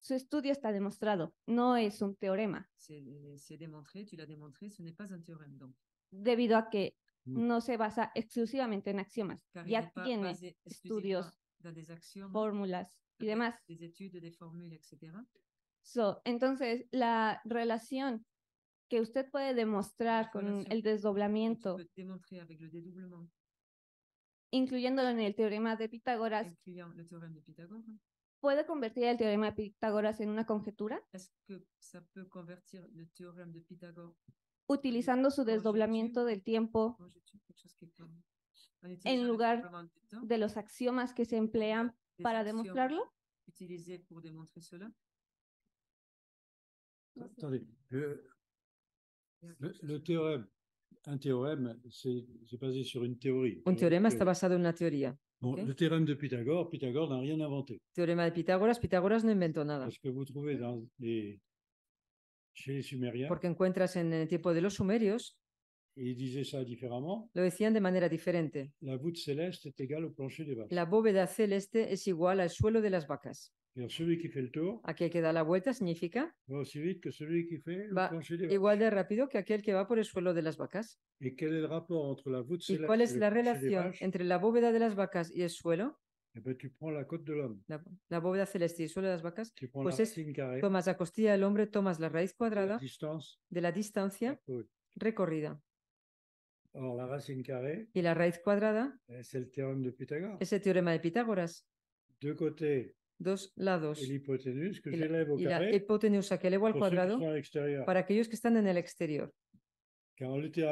Su estudio está demostrado, no es un teorema. ce n'est pas un Debido a que mm. no se basa exclusivamente en axiomas, ya eh, tiene eh, estudios, fórmulas y demás. entonces, la relación que usted puede demostrar con el desdoblamiento incluyéndolo en el teorema de Pitágoras, ¿puede convertir el teorema de Pitágoras en una conjetura? Utilizando su desdoblamiento del tiempo en lugar de los axiomas que se emplean para demostrarlo un théorème, c'est basé sur une théorie. Un teorema está basado en una teoría. Bon, okay. Le théorème de Pythagore, Pythagore n'a rien inventé. Teorema de Pitágoras, Pitágoras no inventó nada. Parce que vous trouvez dans les... chez les Sumériens. Porque encuentras en el tiempo de los sumerios. Et ils disaient ça différemment. Lo decían de manera diferente. La voûte céleste est égale au plancher des vaches. La bóveda celeste es igual al suelo de las vacas aquel que da la vuelta, significa igual de rápido que aquel que va por el suelo de las vacas. ¿Y cuál es la relación entre la bóveda de las vacas y el suelo? Eh la bóveda celeste y el suelo de las vacas. Pues es, tomas la costilla del hombre, tomas la raíz cuadrada de la distancia recorrida. Y la raíz cuadrada es el teorema de Pitágoras. De dos lados. El que y, hipotenusa que elevo al cuadrado para aquellos que están en el exterior. Porque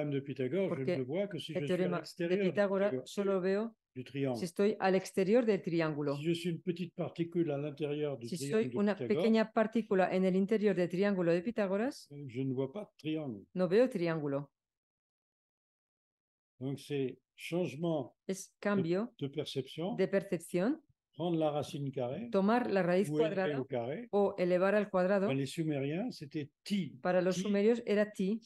el teorema de Pitágoras solo veo si estoy al exterior del triángulo. Si, estoy soy una pequeña partícula en el interior del triángulo de Pitágoras, euh, no veo triángulo. es cambio de percepción tomar la raíz cuadrada o elevar al cuadrado. Para los sumerios era ti.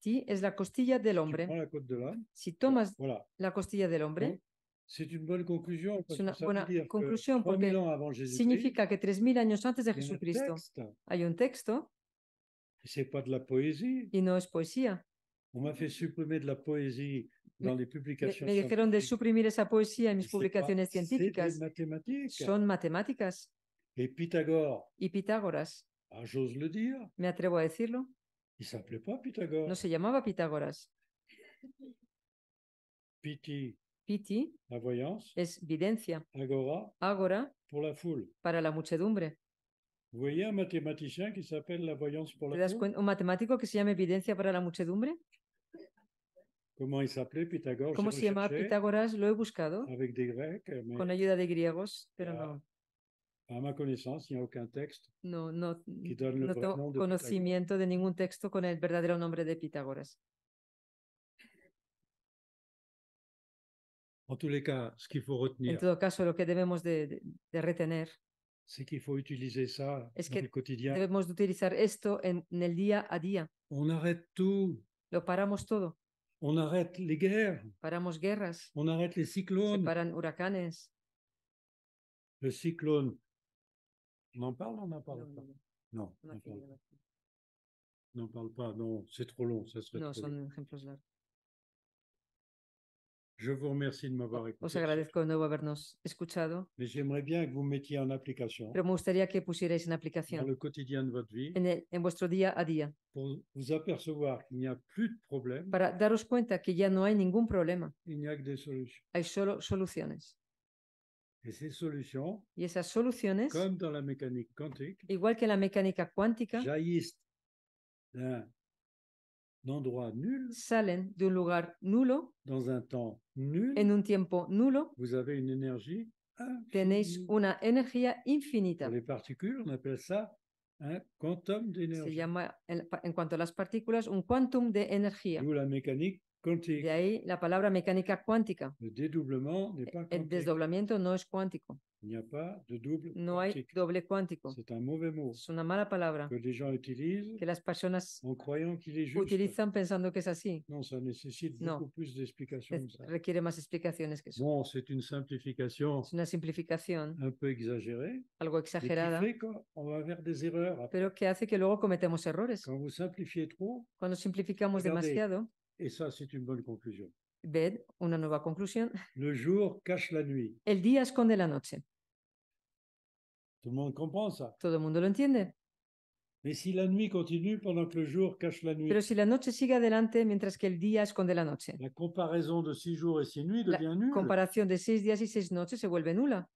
Ti es la costilla del hombre. Si tomas la costilla del hombre, es una buena conclusión porque significa que 3.000 años antes de Jesucristo hay un texto y no es poesía. me hecho suprimir de la poesía me, dijeron de suprimir esa poesía en mis publicaciones científicas. Son matemáticas. Y Pitágoras. Ah, me atrevo a decirlo. No se llamaba Pitágoras. Piti. La voyance. Es videncia. Agora. Para la muchedumbre. ¿Te das un Un matemático que se llama evidencia para la muchedumbre. ¿Cómo se llama Pitágoras? Lo he buscado con ayuda de griegos, pero no. A ma connaissance, no, no, no tengo conocimiento de ningún texto con el verdadero nombre de Pitágoras. En, todo caso, lo que debemos de, retener es que debemos de utilizar esto en, el día a día. Lo paramos todo. On arrête les guerres. Paramos guerras. On arrête les cyclones. Se paran huracanes. Le cyclone. On en parle on n'en parle pas Non. On n'en parle. pas, non, c'est trop long, ça serait. Non, exemples long. Je vous remercie de m'avoir écouté. Os agradezco de nuevo habernos escuchado. Mais j'aimerais bien que vous mettiez en application. Pero me gustaría que pusierais en aplicación. Dans le quotidien de votre vie. En, el, en vuestro día a día. Pour vous apercevoir qu'il n'y a plus de problème. Para daros cuenta que ya no hay ningún problema. Il n'y a que des solutions. Hay solo soluciones. Et ces solutions. Y esas soluciones. Comme dans la mécanique quantique. Igual que la mecánica cuántica. Jaillissent d'un d'endroit nul, salen de lugar nulo, dans un temps nul, en un tiempo nulo, vous avez une énergie infinie. tenéis una energía infinita. les particules, on appelle ça un quantum d'énergie. Se llama, en cuanto a las partículas, un quantum de energía. la mécanique de ahí la palabra mecánica cuántica. E, el desdoblamiento no es cuántico. no hay doble cuántico. Es una mala palabra que las personas utilizan pensando que es así. No, Requiere más explicaciones que eso. es una simplificación un algo exagerada, pero que hace que luego cometemos errores. Cuando simplificamos demasiado, Et ça, c'est une bonne conclusion. Ben, una nueva conclusión. Le jour cache la nuit. El día esconde la noche. Tout le monde comprend ça. Todo el mundo lo entiende. Mais si la nuit continue pendant que le jour cache la nuit. Pero si la noche sigue adelante mientras que el día esconde la noche. La comparaison de six jours et six nuits devient la nulle. Comparación de seis días y seis noches se vuelve nula.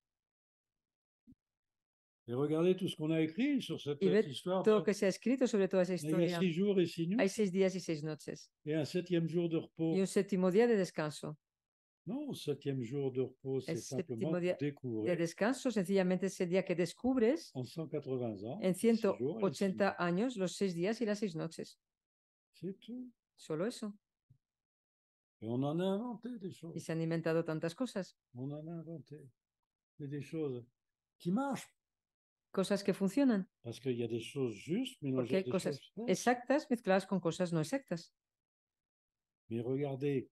Et regardez tout ce qu'on a écrit sur cette, y histoire. Todo que se ha escrito sobre toda esa historia. Il y a six jours et six nuits. Hay y seis noches. Et un septième jour de repos. Y un séptimo día de descanso. Non, septième jour de repos, c'est simplement día découvrir. De descanso, sencillamente ese día que descubres. En 180 ans. En 180 años, los seis días y las seis noches. C'est tout. Solo eso. Et on en a inventé des choses. Et se han inventado tantas cosas. On en a inventé. des choses qui marchent cosas que funcionan. Porque hay des choses justes, mais cosas exactas mezcladas con cosas no exactas. Mais regardez,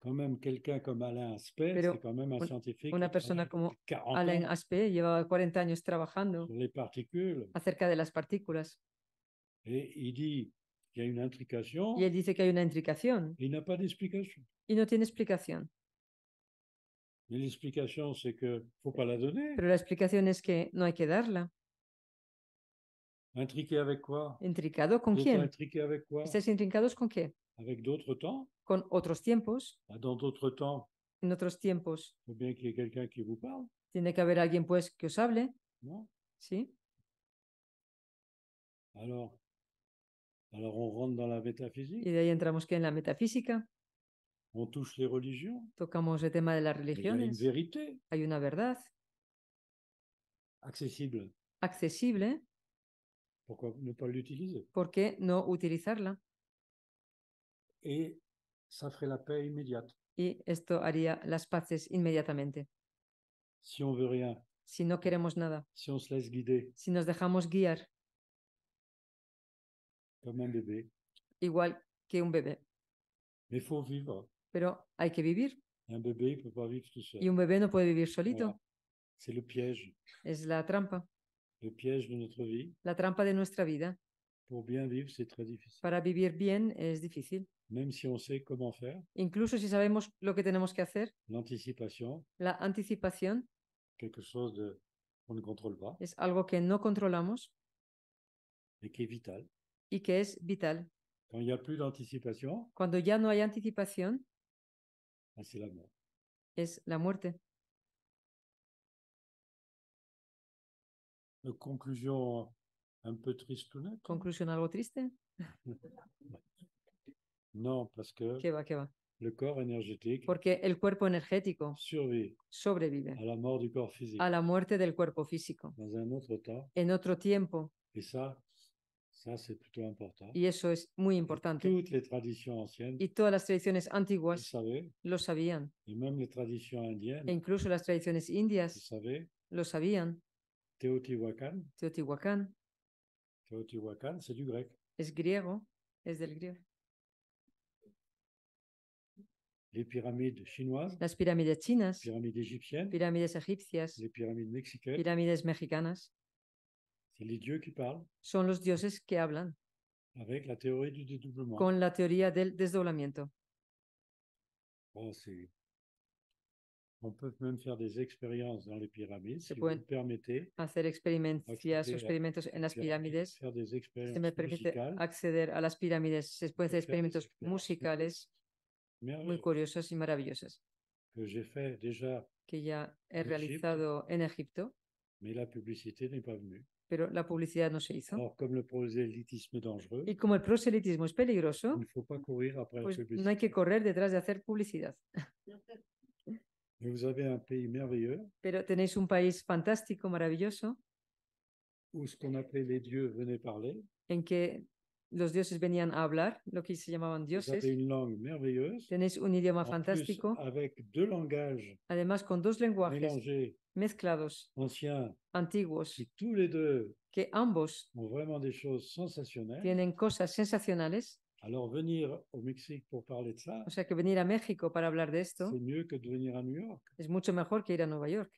quand même quelqu'un comme Alain Aspect, c'est quand même un un, scientifique Una persona como Alain Aspect lleva 40 años trabajando sur les particules. acerca de las partículas. Et il dit qu'il y a une intrication. Y él dice que hay una intricación. Et il n'a pas d'explication. Y no tiene explicación. Mais l'explication, c'est que faut pas la donner. Pero la explicación es que no hay que darla. Intriqué avec quoi? ¿Intricado con quién? Intriqué avec quoi? ¿Estás intricados con qué? Avec d'autres temps? Con otros tiempos. Ah, dans d'autres temps. En otros tiempos. Faut bien qu'il y ait quelqu'un qui vous parle. Tiene que haber alguien pues que os hable. ¿No? Sí. Alors, alors on rentre dans la métaphysique. Y de ahí entramos que en la metafísica. On touche les religions. Tocamos el tema de las religiones. Hay una vérité. Hay una verdad. Accessible. Accesible. ¿Por qué no utilizarla? Y esto haría las paces inmediatamente. Si no queremos nada, si nos dejamos guiar, igual que un bebé. Pero hay que vivir. Y un bebé no puede vivir solito. Es la trampa de La trampa de nuestra vida. Para vivir bien es difícil. Incluso si sabemos lo que tenemos que hacer. La anticipación. Es algo que no controlamos. vital. Y que es vital. Cuando ya no hay anticipación. Ah, es la muerte. conclusion un peu triste tristona. Conclusion algo triste? no, porque... ¿Qué va, qué va? Le corps énergétique Porque el cuerpo energético survit sobrevive a la, mort du corps physique, À la muerte del cuerpo físico dans un autre temps, en otro tiempo. Y ça, ça c'est plutôt important. Y eso es muy importante. Toutes les traditions anciennes, y todas las tradiciones antiguas savez, lo sabían. Y même les traditions indiennes, e incluso las tradiciones indias savez, lo sabían. Teotihuacán. Teotihuacán. Teotihuacán, c'est du grec. Es griego, es del griego. Les pyramides chinoises. Las pirámides chinas. Pirámides egipciennes. Pirámides egipcias. Les pyramides mexicaines. Pirámides mexicanas. C'est les dieux qui parlent. Son los dioses que hablan. Avec la théorie du dédoublement. Con la teoría del desdoblamiento. Oh, c'est On peut même faire des Hacer experiencias experimentos en las pirámides. se este me permite acceder a las pirámides, se pueden hacer experimentos musicales muy curiosos y maravillosos. Que ya he realizado en Egipto. Pero la publicidad no se hizo. y como el proselitismo es peligroso, pues no hay que correr detrás de hacer publicidad. Mais vous avez un pays merveilleux. Pero tenéis un país fantástico, maravilloso. Où ce qu'on appelait les dieux venaient parler. En que los dioses venían a hablar, lo que se llamaban dioses. Vous avez une langue merveilleuse. Tenéis un idioma en fantástico. Plus, avec deux langages. Además, con dos lenguajes. Mélangés. Mezclados. Anciens. Antiguos. Y tous les deux. Que ambos. Ont vraiment des choses sensationnelles. Tienen cosas sensacionales. Alors venir au Mexique pour parler de ça. O sea venir a México para hablar de esto. C'est mieux que de venir à New York. Es mucho mejor que ir a Nueva York.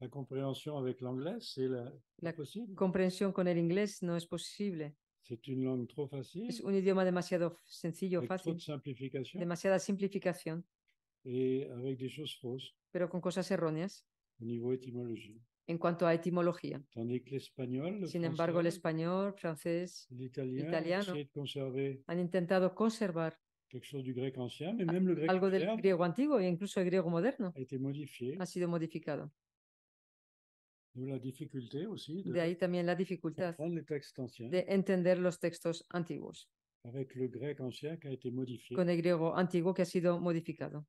La compréhension avec l'anglais, c'est la, la possible. comprensión con el inglés no es posible. C'est une langue trop facile. Es un idioma demasiado sencillo, avec fácil. Trop de simplification. Demasiada simplificación. Et avec des choses fausses. Pero con cosas erróneas. Au niveau étymologie. en cuanto a etimología. Sin embargo, el español, francés, italiano, han intentado conservar algo del griego antiguo e incluso el griego moderno ha sido modificado. de, ahí también la dificultad de entender los textos antiguos con el griego antiguo que ha sido modificado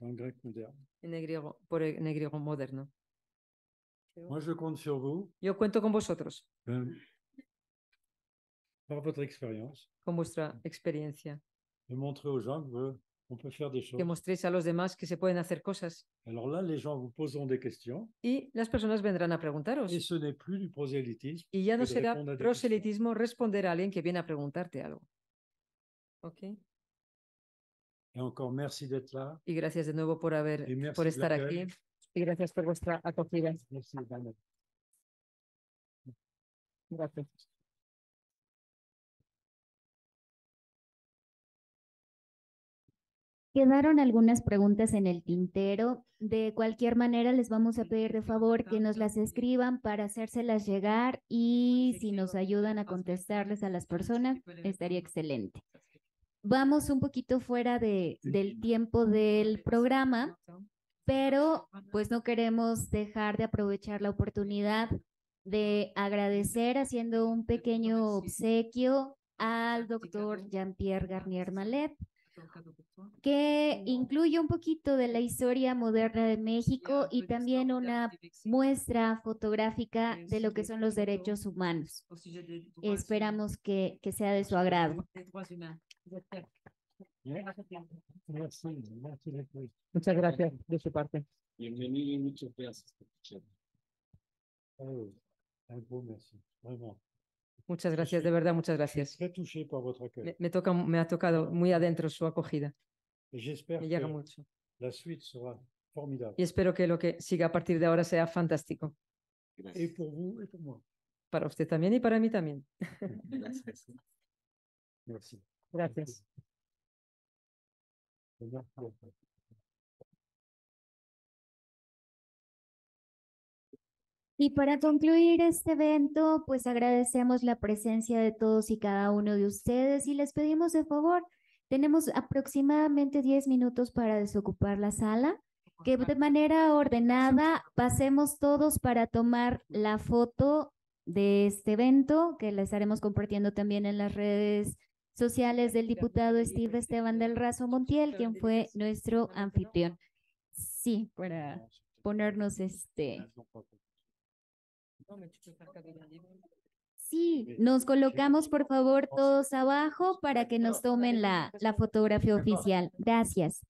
en el griego, por en el griego moderno. Moi, je compte sur vous. Yo cuento con vosotros. Ben par votre expérience. Con vuestra experiencia. De montrer aux gens qu'on peut faire des choses. Que mostréis a los demás que se pueden hacer cosas. Alors là, les gens vous poseront des questions. Y las personas vendrán a preguntaros. Et ce n'est plus du prosélytisme. Y ya no será proselitismo responder a alguien que viene a preguntarte algo. Ok. Et encore merci d'être là. Y gracias de nuevo por haber, por estar aquí. y gracias por vuestra acogida. Gracias. Quedaron algunas preguntas en el tintero. De cualquier manera, les vamos a pedir de favor que nos las escriban para hacérselas llegar y si nos ayudan a contestarles a las personas, estaría excelente. Vamos un poquito fuera de, del tiempo del programa, pero pues no queremos dejar de aprovechar la oportunidad de agradecer haciendo un pequeño obsequio al ah, doctor Jean-Pierre Garnier Malet, que incluye un poquito de la historia moderna de México y también una muestra fotográfica de lo que este, son los derechos humanos. Oh, Esperamos que, que sea de su agrado. Muchas gracias de su parte. Bienvenido muchas pues gracias Muchas gracias, de verdad, muchas gracias. Me, toca, me ha tocado muy adentro su acogida. mucho. Y espero que lo que siga a partir de ahora sea fantástico. Para usted también y para mí también. Gracias. Y para concluir este evento, pues agradecemos la presencia de todos y cada uno de ustedes y les pedimos de favor, tenemos aproximadamente 10 minutos para desocupar la sala, que de manera ordenada pasemos todos para tomar la foto de este evento, que la estaremos compartiendo también en las redes sociales del diputado Steve Esteban del Razo Montiel, quien fue nuestro anfitrión. Sí, para ponernos este. Sí, nos colocamos por favor todos abajo para que nos tomen la, fotografía oficial. Gracias.